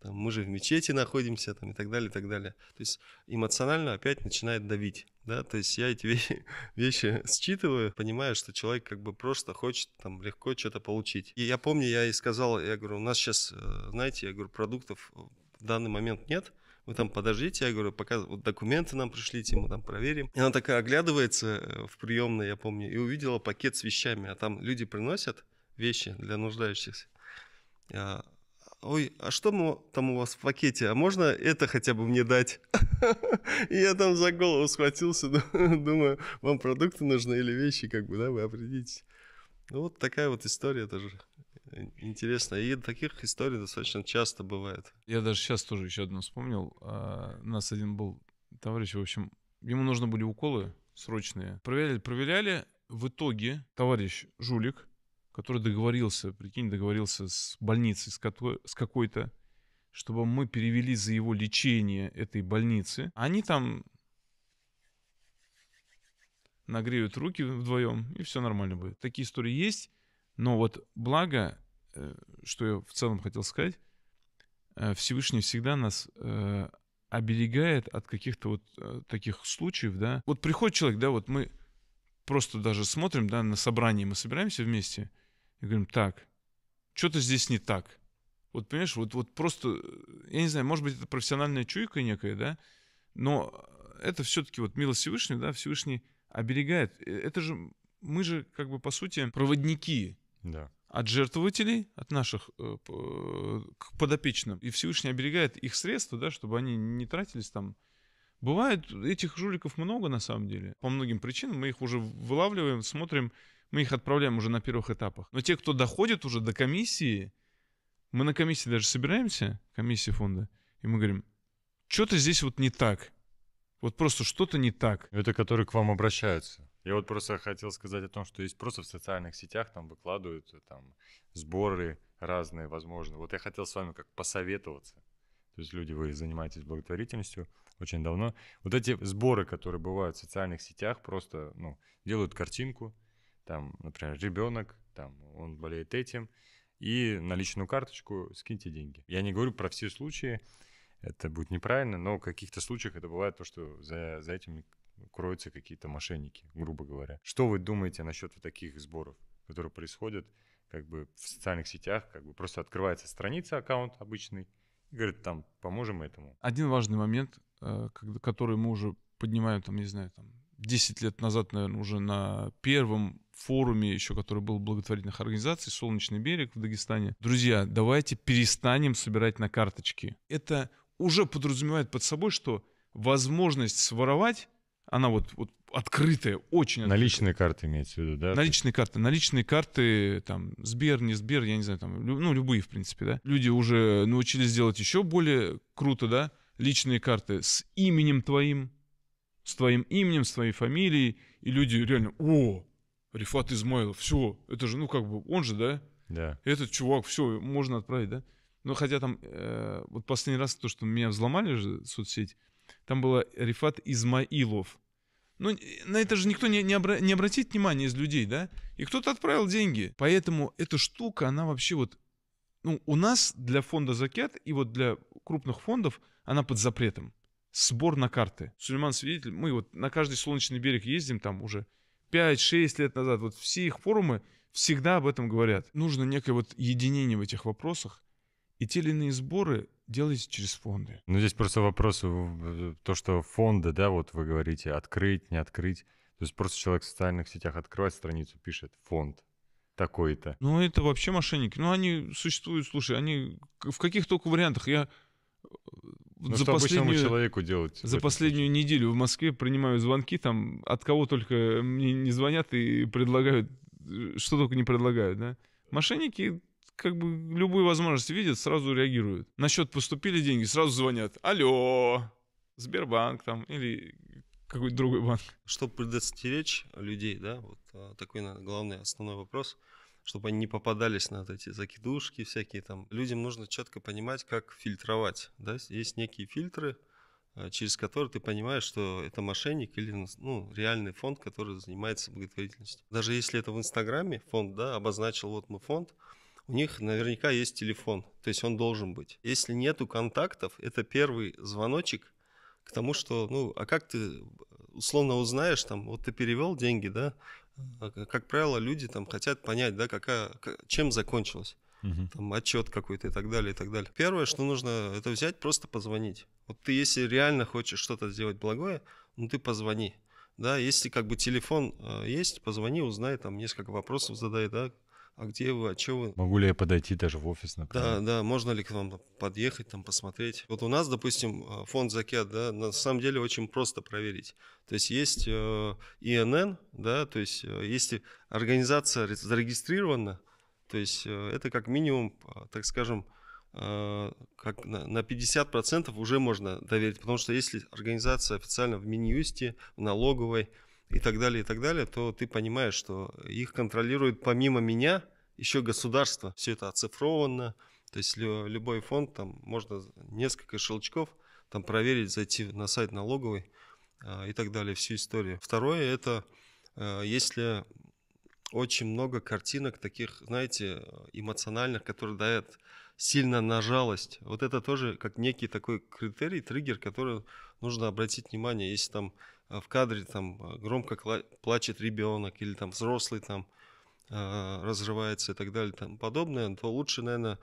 там, мы же в мечети находимся, там, и так далее, и так далее. То есть эмоционально опять начинает давить, да, то есть я эти вещи, вещи считываю, понимаю, что человек как бы просто хочет там легко что-то получить. И я помню, я и сказал, я говорю, у нас сейчас, знаете, я говорю, продуктов в данный момент нет, вы там подождите, я говорю, пока вот документы нам пришлите, мы там проверим. И она такая оглядывается э, в приемной, я помню, и увидела пакет с вещами, а там люди приносят вещи для нуждающихся. Ой, а что мы, там у вас в пакете? А можно это хотя бы мне дать? И я там за голову схватился, думаю, вам продукты нужны или вещи, как бы, да, вы определитесь. Ну, вот такая вот история тоже. Интересно. И таких историй достаточно часто бывает. Я даже сейчас тоже еще одну вспомнил. А, нас один был товарищ, в общем, ему нужны были уколы срочные. Проверяли, проверяли. В итоге товарищ жулик, который договорился, прикинь, договорился с больницей, с какой-то, чтобы мы перевели за его лечение этой больницы. Они там нагреют руки вдвоем, и все нормально будет. Такие истории есть. Но вот благо, э, что я в целом хотел сказать, э, Всевышний всегда нас э, оберегает от каких-то вот таких случаев, да. Вот приходит человек, да, вот мы просто даже смотрим, да, на собрании мы собираемся вместе и говорим, так, что-то здесь не так. Вот, понимаешь, вот, вот просто, я не знаю, может быть, это профессиональная чуйка некая, да, но это все-таки вот милость Всевышнего, да, Всевышний оберегает. Это же, мы же, как бы, по сути, проводники да. От жертвователей, от наших э, э, к подопечным. И Всевышний оберегает их средства, да, чтобы они не тратились там. Бывает, этих жуликов много на самом деле. По многим причинам мы их уже вылавливаем, смотрим, мы их отправляем уже на первых этапах. Но те, кто доходит уже до комиссии, мы на комиссии даже собираемся, комиссии фонда, и мы говорим, что-то здесь вот не так. Вот просто что-то не так. Это которые к вам обращаются. Я вот просто хотел сказать о том, что есть просто в социальных сетях там выкладываются э, там сборы разные, возможно. Вот я хотел с вами как посоветоваться. То есть люди, вы занимаетесь благотворительностью очень давно. Вот эти сборы, которые бывают в социальных сетях, просто ну, делают картинку. Там, например, ребенок, там, он болеет этим, и на личную карточку скиньте деньги. Я не говорю про все случаи, это будет неправильно, но в каких-то случаях это бывает то, что за, за этими кроются какие-то мошенники, грубо говоря. Что вы думаете насчет вот таких сборов, которые происходят как бы в социальных сетях, как бы просто открывается страница, аккаунт обычный, и говорит, там, поможем этому. Один важный момент, э, который мы уже поднимаем, там, не знаю, там, 10 лет назад, наверное, уже на первом форуме еще, который был благотворительных организаций «Солнечный берег» в Дагестане. Друзья, давайте перестанем собирать на карточки. Это уже подразумевает под собой, что возможность своровать она вот, вот открытая, очень открытая. Наличные карты имеется в виду, да? Наличные карты. Наличные карты, там, Сбер, не Сбер, я не знаю, там, ну, любые, в принципе, да. Люди уже научились делать еще более круто, да, личные карты с именем твоим, с твоим именем, с твоей фамилией, и люди реально, о, Рифат Измайлов, все, это же, ну, как бы, он же, да? Да. Этот чувак, все, можно отправить, да? Ну, хотя там, э, вот последний раз то, что меня взломали же соцсеть, там было Рифат Измаилов. Ну, на это же никто не, не, обра- не обратит внимания из людей, да? И кто-то отправил деньги. Поэтому эта штука, она вообще вот... Ну, у нас для фонда «Закят» и вот для крупных фондов она под запретом. Сбор на карты. Сулейман свидетель, мы вот на каждый солнечный берег ездим там уже 5-6 лет назад. Вот все их форумы всегда об этом говорят. Нужно некое вот единение в этих вопросах. И те или иные сборы делаете через фонды. Ну, здесь просто вопрос, то, что фонды, да, вот вы говорите, открыть, не открыть. То есть просто человек в социальных сетях открывает страницу, пишет фонд такой-то. Ну, это вообще мошенники. Ну, они существуют, слушай, они в каких только вариантах. Я э, ну, за что последнюю, человеку делать? За последнюю случае? неделю в Москве принимаю звонки, там от кого только мне не звонят и предлагают, э, что только не предлагают, да. Мошенники как бы любую возможность видят, сразу реагируют. На счет поступили деньги, сразу звонят. Алло, Сбербанк там или какой-то другой банк. Чтобы предостеречь людей, да, вот а, такой главный основной вопрос, чтобы они не попадались на вот эти закидушки всякие там. Людям нужно четко понимать, как фильтровать, да, есть некие фильтры, а, через которые ты понимаешь, что это мошенник или ну, реальный фонд, который занимается благотворительностью. Даже если это в Инстаграме фонд, да, обозначил вот мы фонд, у них наверняка есть телефон, то есть он должен быть. Если нету контактов, это первый звоночек к тому, что, ну, а как ты условно узнаешь, там, вот ты перевел деньги, да, а, а, как правило, люди там хотят понять, да, какая, чем закончилось. Угу. Там отчет какой-то и так далее, и так далее. Первое, что нужно, это взять, просто позвонить. Вот ты, если реально хочешь что-то сделать благое, ну ты позвони. Да, если как бы телефон а, есть, позвони, узнай, там несколько вопросов задай, да, а где вы, а что вы. Могу ли я подойти даже в офис, например? Да, да, можно ли к вам подъехать, там посмотреть. Вот у нас, допустим, э, фонд Закят, да, на самом деле очень просто проверить. То есть есть э, ИНН, да, то есть э, если организация зарегистрирована, то есть э, это как минимум, так скажем, как на 50% уже можно доверить, потому что если организация официально в Минюсте, в налоговой, и так далее, и так далее, то ты понимаешь, что их контролирует помимо меня еще государство. Все это оцифровано, то есть любой фонд, там можно несколько шелчков, там проверить, зайти на сайт налоговый а, и так далее, всю историю. Второе – это а, если очень много картинок таких, знаете, эмоциональных, которые дают сильно на жалость. Вот это тоже как некий такой критерий, триггер, который нужно обратить внимание, если там э, в кадре там э, громко плачет ребенок или там взрослый там э, разрывается и так далее, там подобное, то лучше, наверное,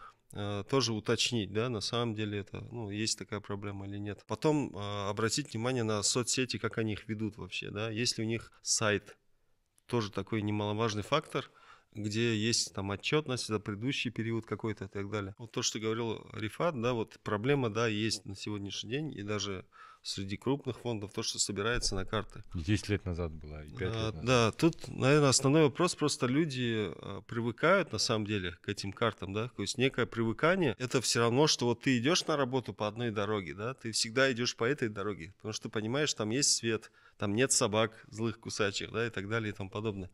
тоже уточнить, да, на самом деле это, ну, есть такая проблема или нет. Потом обратить внимание на соцсети, как они их ведут вообще, да, если у них сайт, тоже такой немаловажный фактор – где есть там отчетность за предыдущий период какой-то и так далее. Вот то, что говорил Рифат, да, вот проблема, да, есть на сегодняшний день, и даже среди крупных фондов, то, что собирается на карты. 10 лет назад было и 5 лет а, назад. да, тут, наверное, основной вопрос, просто люди а, привыкают, на самом деле, к этим картам, да, то есть некое привыкание, это все равно, что вот ты идешь на работу по одной дороге, да, ты всегда идешь по этой дороге, потому что понимаешь, там есть свет, там нет собак злых кусачих, да, и так далее и тому подобное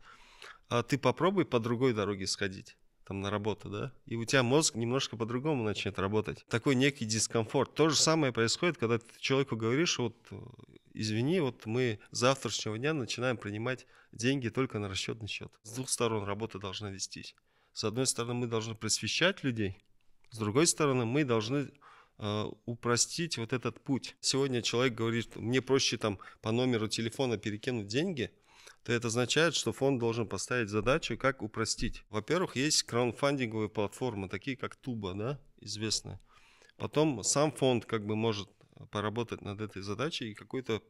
а ты попробуй по другой дороге сходить там на работу, да, и у тебя мозг немножко по-другому начнет работать. Такой некий дискомфорт. То же самое происходит, когда ты человеку говоришь, вот, извини, вот мы с завтрашнего дня начинаем принимать деньги только на расчетный счет. С двух сторон работа должна вестись. С одной стороны, мы должны просвещать людей, с другой стороны, мы должны э, упростить вот этот путь. Сегодня человек говорит, мне проще там по номеру телефона перекинуть деньги – то это означает, что фонд должен поставить задачу, как упростить. Во-первых, есть краунфандинговые платформы, такие как Туба, да, известная. Потом сам фонд как бы может поработать над этой задачей и какой-то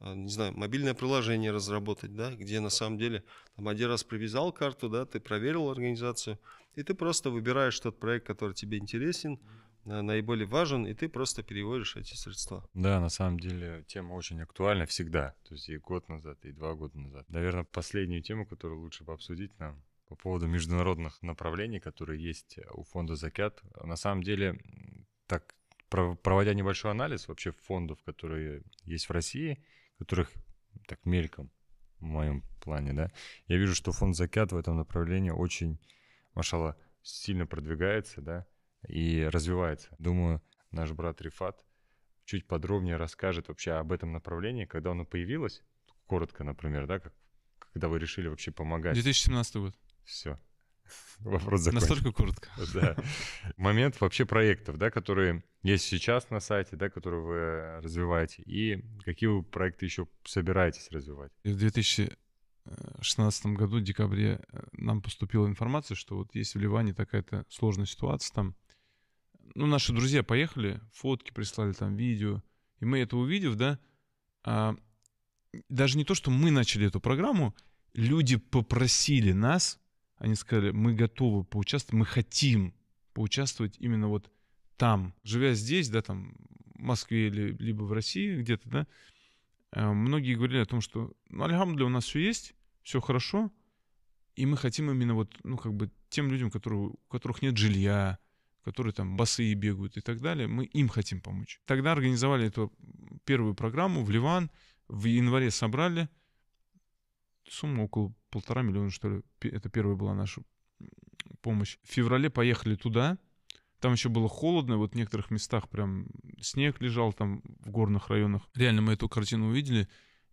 э, не знаю, мобильное приложение разработать, да, где на самом деле там один раз привязал карту, да, ты проверил организацию, и ты просто выбираешь тот проект, который тебе интересен, Э, наиболее важен, и ты просто переводишь эти средства. Да, на самом деле тема очень актуальна всегда, то есть и год назад, и два года назад. Наверное, последнюю тему, которую лучше бы обсудить нам, по поводу международных направлений, которые есть э, у фонда «Закят». На самом деле, так, проводя небольшой анализ вообще фондов, которые есть в России, которых так мельком в моем плане, да, я вижу, что фонд «Закят» в этом направлении очень, машала, сильно продвигается, да, и развивается. Думаю, наш брат Рифат чуть подробнее расскажет вообще об этом направлении, когда оно появилось, коротко, например, да, как, когда вы решили вообще помогать. 2017 год. Все. Вопрос закончен. Настолько коротко. Да. Момент вообще проектов, да, которые есть сейчас на сайте, да, которые вы развиваете, и какие вы проекты еще собираетесь развивать? В 2016 году, в декабре, э, нам поступила информация, что вот есть в Ливане такая-то сложная ситуация там, ну, наши друзья поехали, фотки прислали, там, видео, и мы это увидев, да, а, даже не то, что мы начали эту программу, люди попросили нас, они сказали, мы готовы поучаствовать, мы хотим поучаствовать именно вот там, живя здесь, да, там, в Москве или либо в России где-то, да, а, многие говорили о том, что, ну, для у нас все есть, все хорошо, и мы хотим именно вот, ну, как бы тем людям, которые, у которых нет жилья, которые там босые бегают и так далее, мы им хотим помочь. Тогда организовали эту первую программу в Ливан, в январе собрали сумму около полтора миллиона, что ли. Это первая была наша помощь. В феврале поехали туда, там еще было холодно, вот в некоторых местах прям снег лежал там в горных районах. Реально мы эту картину увидели,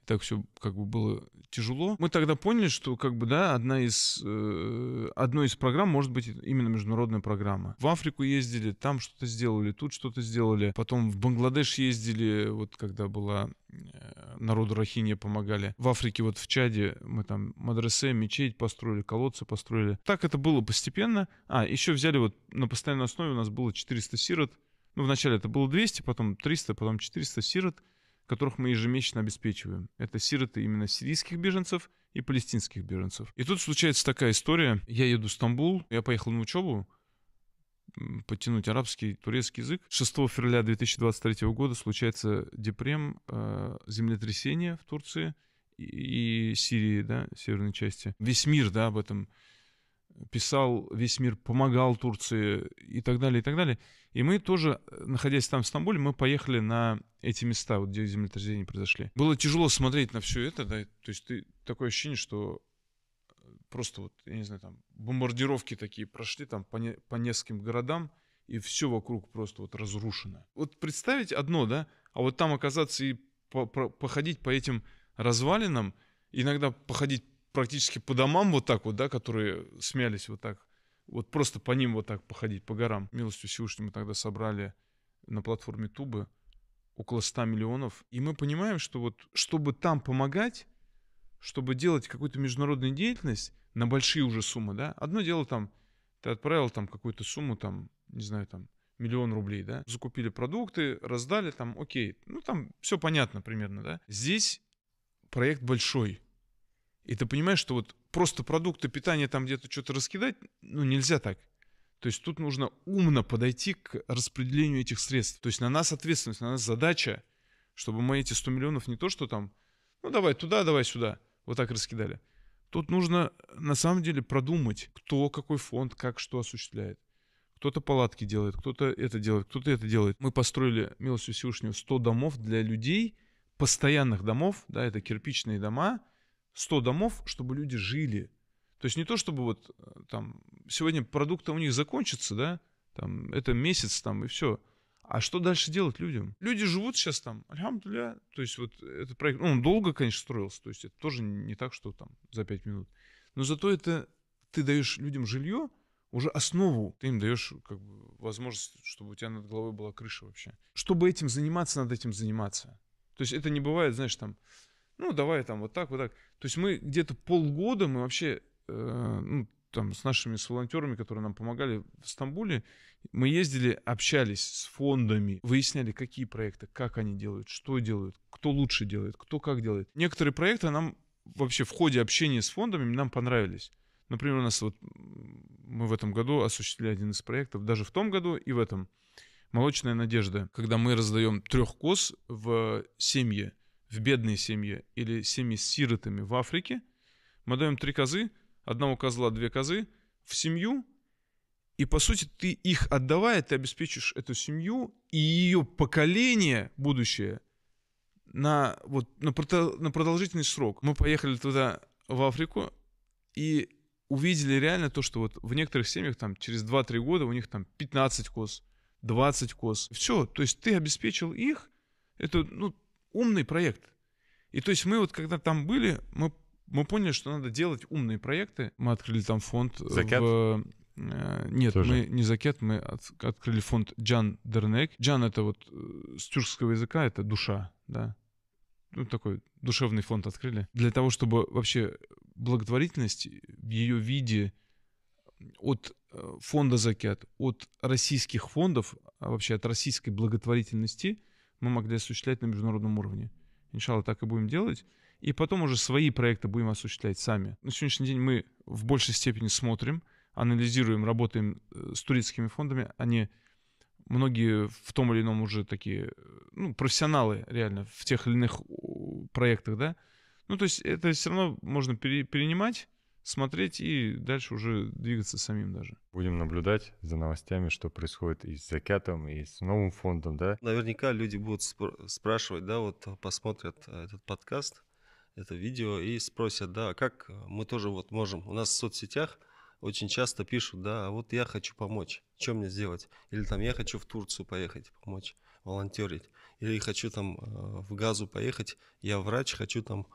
так все как бы было тяжело. Мы тогда поняли, что как бы да, одна из э, одной из программ может быть именно международная программа. В Африку ездили, там что-то сделали, тут что-то сделали. Потом в Бангладеш ездили, вот когда была э, народу Рахинья помогали. В Африке вот в Чаде мы там мадресе, мечеть построили, колодцы построили. Так это было постепенно. А, еще взяли вот на постоянной основе у нас было 400 сирот. Ну, вначале это было 200, потом 300, потом 400 сирот которых мы ежемесячно обеспечиваем. Это сироты именно сирийских беженцев и палестинских беженцев. И тут случается такая история. Я еду в Стамбул, я поехал на учебу, подтянуть арабский, турецкий язык. 6 февраля 2023 года случается депрем, э, землетрясение в Турции и Сирии, да, северной части. Весь мир, да, об этом писал, весь мир помогал Турции и так далее, и так далее. И мы тоже, э, находясь там в Стамбуле, мы поехали на эти места, вот где землетрясения произошли. Было тяжело смотреть на все это, да, то есть ты такое ощущение, что э, просто вот, я не знаю, там бомбардировки такие прошли там по, не, по нескольким городам, и все вокруг просто вот разрушено. Вот представить одно, да, а вот там оказаться и по, по, походить по этим развалинам, иногда походить практически по домам вот так вот, да, которые смялись вот так вот просто по ним вот так походить, по горам. Милостью мы тогда собрали на платформе Тубы около 100 миллионов. И мы понимаем, что вот чтобы там помогать, чтобы делать какую-то международную деятельность на большие уже суммы, да, одно дело там, ты отправил там какую-то сумму, там, не знаю, там, миллион рублей, да, закупили продукты, раздали там, окей, ну там все понятно примерно, да. Здесь проект большой, и ты понимаешь, что вот просто продукты питания там где-то что-то раскидать, ну, нельзя так. То есть тут нужно умно подойти к распределению этих средств. То есть на нас ответственность, на нас задача, чтобы мы эти 100 миллионов не то, что там, ну давай туда, давай сюда, вот так раскидали. Тут нужно на самом деле продумать, кто какой фонд, как что осуществляет. Кто-то палатки делает, кто-то это делает, кто-то это делает. Мы построили, милостью Всевышнего, 100 домов для людей, постоянных домов, да, это кирпичные дома – 100 домов, чтобы люди жили. То есть не то, чтобы вот э, там сегодня продукты у них закончатся, да, там это месяц там и все. А что дальше делать людям? Люди живут сейчас там, альхамдуля. То есть вот этот проект, ну, он долго, конечно, строился, то есть это тоже не так, что там за 5 минут. Но зато это ты даешь людям жилье, уже основу ты им даешь как бы, возможность, чтобы у тебя над головой была крыша вообще. Чтобы этим заниматься, надо этим заниматься. То есть это не бывает, знаешь, там, ну давай там вот так, вот так. То есть мы где-то полгода мы вообще, э, ну, там с нашими с волонтерами, которые нам помогали в Стамбуле, мы ездили, общались с фондами, выясняли, какие проекты, как они делают, что делают, кто лучше делает, кто как делает. Некоторые проекты нам вообще в ходе общения с фондами нам понравились. Например, у нас вот мы в этом году осуществили один из проектов, даже в том году и в этом. «Молочная надежда», когда мы раздаем трех коз в семье – в бедной семье или семьи с сиротами в Африке. Мы даем три козы, одного козла, две козы в семью, и, по сути, ты их отдавая, ты обеспечишь эту семью и ее поколение будущее на, вот, на, прото, на продолжительный срок. Мы поехали туда, в Африку, и увидели реально то, что вот в некоторых семьях там через 2-3 года у них там 15 коз, 20 коз. Все, то есть ты обеспечил их, это, ну, умный проект. И то есть мы вот когда там были, мы, мы поняли, что надо делать умные проекты. Мы открыли там фонд. Э, Закят? В, э, нет, Тоже. мы не закет, мы от, открыли фонд Джан Дернек. Джан это вот э, с тюркского языка, это душа, да. Ну, такой душевный фонд открыли. Для того, чтобы вообще благотворительность в ее виде от э, фонда «Закят», от российских фондов, а вообще от российской благотворительности – мы могли осуществлять на международном уровне. Иншалла, так и будем делать. И потом уже свои проекты будем осуществлять сами. На сегодняшний день мы в большей степени смотрим, анализируем, работаем э, с турецкими фондами. Они многие в том или ином уже такие, э, ну, профессионалы реально в тех или иных проектах, да. Ну, то есть это все равно можно перенимать, смотреть и дальше уже двигаться самим даже. Будем наблюдать за новостями, что происходит и с закятом, и с новым фондом, да? Наверняка люди будут спр- спрашивать, да, вот посмотрят э, этот подкаст, это видео и спросят, да, а как мы тоже вот можем, у нас в соцсетях очень часто пишут, да, а вот я хочу помочь, что мне сделать? Или там я хочу в Турцию поехать помочь, волонтерить, или хочу там э, в Газу поехать, я врач, хочу там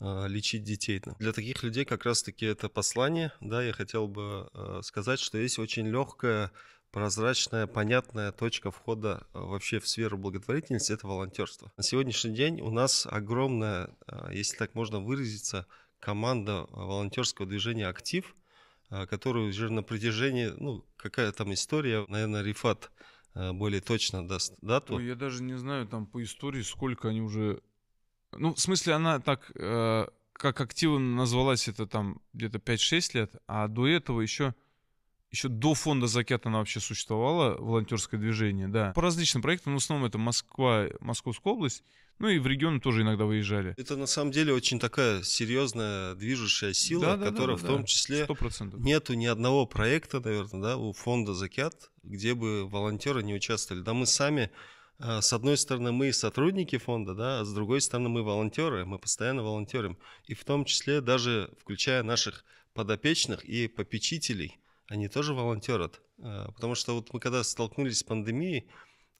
а, лечить детей. Для таких людей как раз-таки это послание, да, я хотел бы а, сказать, что есть очень легкая, прозрачная, понятная точка входа а, вообще в сферу благотворительности – это волонтерство. На сегодняшний день у нас огромная, если так можно выразиться, команда волонтерского движения «Актив», которую уже на протяжении, ну, какая там история, наверное, Рифат более точно даст дату. Ой, я даже не знаю там по истории, сколько они уже ну, в смысле, она так, э, как активно назвалась, это там где-то 5-6 лет, а до этого еще, еще до фонда «Закят» она вообще существовала, волонтерское движение, да. По различным проектам, но ну, в основном это Москва, Московская область, ну и в регион тоже иногда выезжали. Это на самом деле очень такая серьезная движущая сила, да, да, которая да, да, в том числе 100%. нету ни одного проекта, наверное, да, у фонда «Закят», где бы волонтеры не участвовали. Да мы сами Э, с одной стороны, мы сотрудники фонда, да, а с другой стороны, мы волонтеры, мы постоянно волонтерим. И в том числе даже включая наших подопечных и попечителей, они тоже волонтерят. Э, потому что вот мы когда столкнулись с пандемией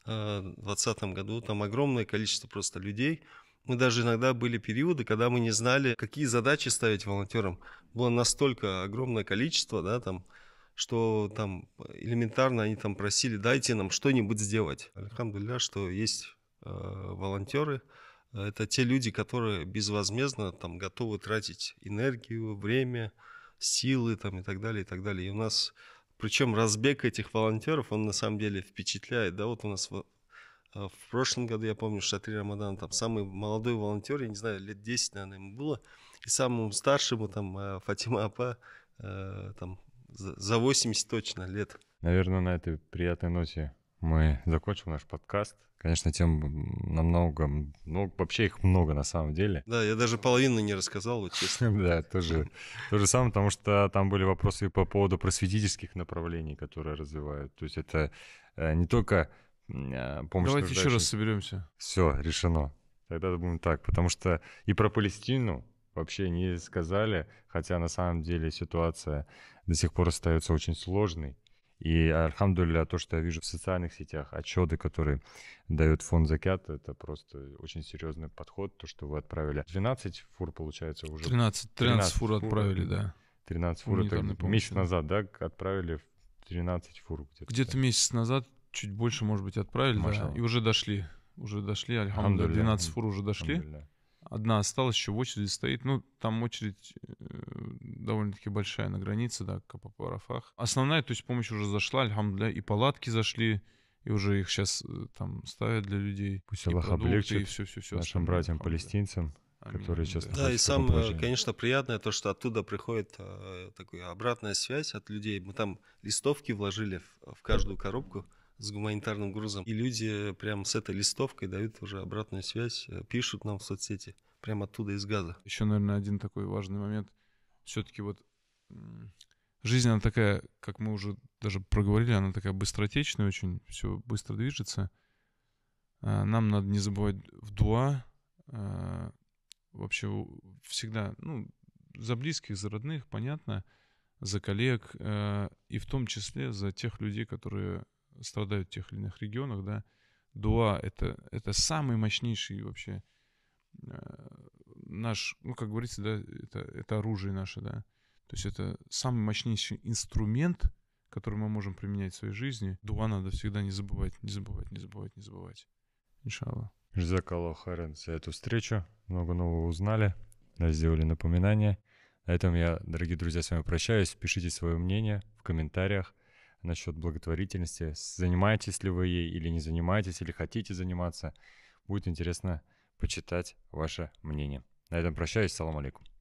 э, в 2020 году, там огромное количество просто людей, мы даже иногда были периоды, когда мы не знали, какие задачи ставить волонтерам. Было настолько огромное количество, да, там что там элементарно они там просили, дайте нам что-нибудь сделать. Альхамдулля, что есть э, волонтеры, э, это те люди, которые безвозмездно там готовы тратить энергию, время, силы там и так далее, и так далее. И у нас, причем разбег этих волонтеров, он на самом деле впечатляет, да, вот у нас в, э, прошлом году, я помню, в Шатри Рамадан, там самый молодой волонтер, я не знаю, лет 10, наверное, ему было, и самому старшему, там, э, Фатима Апа, там, за 80 точно лет. Наверное, на этой приятной ноте мы закончим наш подкаст. Конечно, тем намного, ну, вообще их много на самом деле. Да, я даже половину не рассказал, вот честно. Да, тоже то же самое, потому что там были вопросы по поводу просветительских направлений, которые развивают. То есть это э, не только э, помощь Давайте еще раз соберемся. Все, решено. Тогда будем так, потому что и про Палестину, вообще не сказали, хотя на самом деле ситуация до сих пор остается очень сложной. И Альхамдулля, то, что я вижу в социальных сетях, отчеты, которые дает фонд Закят, это просто очень серьезный подход, то, что вы отправили. 12 фур, получается, уже. 13, 13, фур, фур отправили, да. 13 фур, это месяц назад, да, отправили 13 фур где-то. Где-то месяц назад, чуть больше, может быть, отправили, да, и уже дошли. Уже дошли, Альхамдулля, 12 фур уже дошли. Одна осталась, еще в очереди стоит. Ну, там очередь э, довольно-таки большая на границе, да, КПП Рафах. Основная, то есть помощь уже зашла, альхамдуля, и палатки зашли, и уже их сейчас э, там ставят для людей. Пусть Аллах продукты, облегчит и все, все, все нашим братьям-палестинцам. которые сейчас да. и самое, конечно, приятное то, что оттуда приходит э, такая обратная связь от людей. Мы там листовки вложили в, в каждую коробку с гуманитарным грузом. И люди прям с этой листовкой дают уже обратную связь, э, пишут нам в соцсети, прямо оттуда из газа. Еще, наверное, один такой важный момент. Все-таки вот жизнь, она такая, как мы уже даже проговорили, она такая быстротечная очень, все быстро движется. А, нам надо не забывать в дуа, а, вообще всегда, ну, за близких, за родных, понятно, за коллег, а, и в том числе за тех людей, которые страдают в тех или иных регионах, да, дуа это, это самый мощнейший вообще э, наш, ну, как говорится, да, это, это оружие наше, да. То есть это самый мощнейший инструмент, который мы можем применять в своей жизни. Дуа надо всегда не забывать, не забывать, не забывать, не забывать. Иншалла. Жзак Аллах Харен за эту встречу. Много нового узнали. Да, сделали напоминание. На этом я, дорогие друзья, с вами прощаюсь. Пишите свое мнение в комментариях насчет благотворительности. Занимаетесь ли вы ей или не занимаетесь, или хотите заниматься. Будет интересно почитать ваше мнение. На этом прощаюсь. Салам алейкум.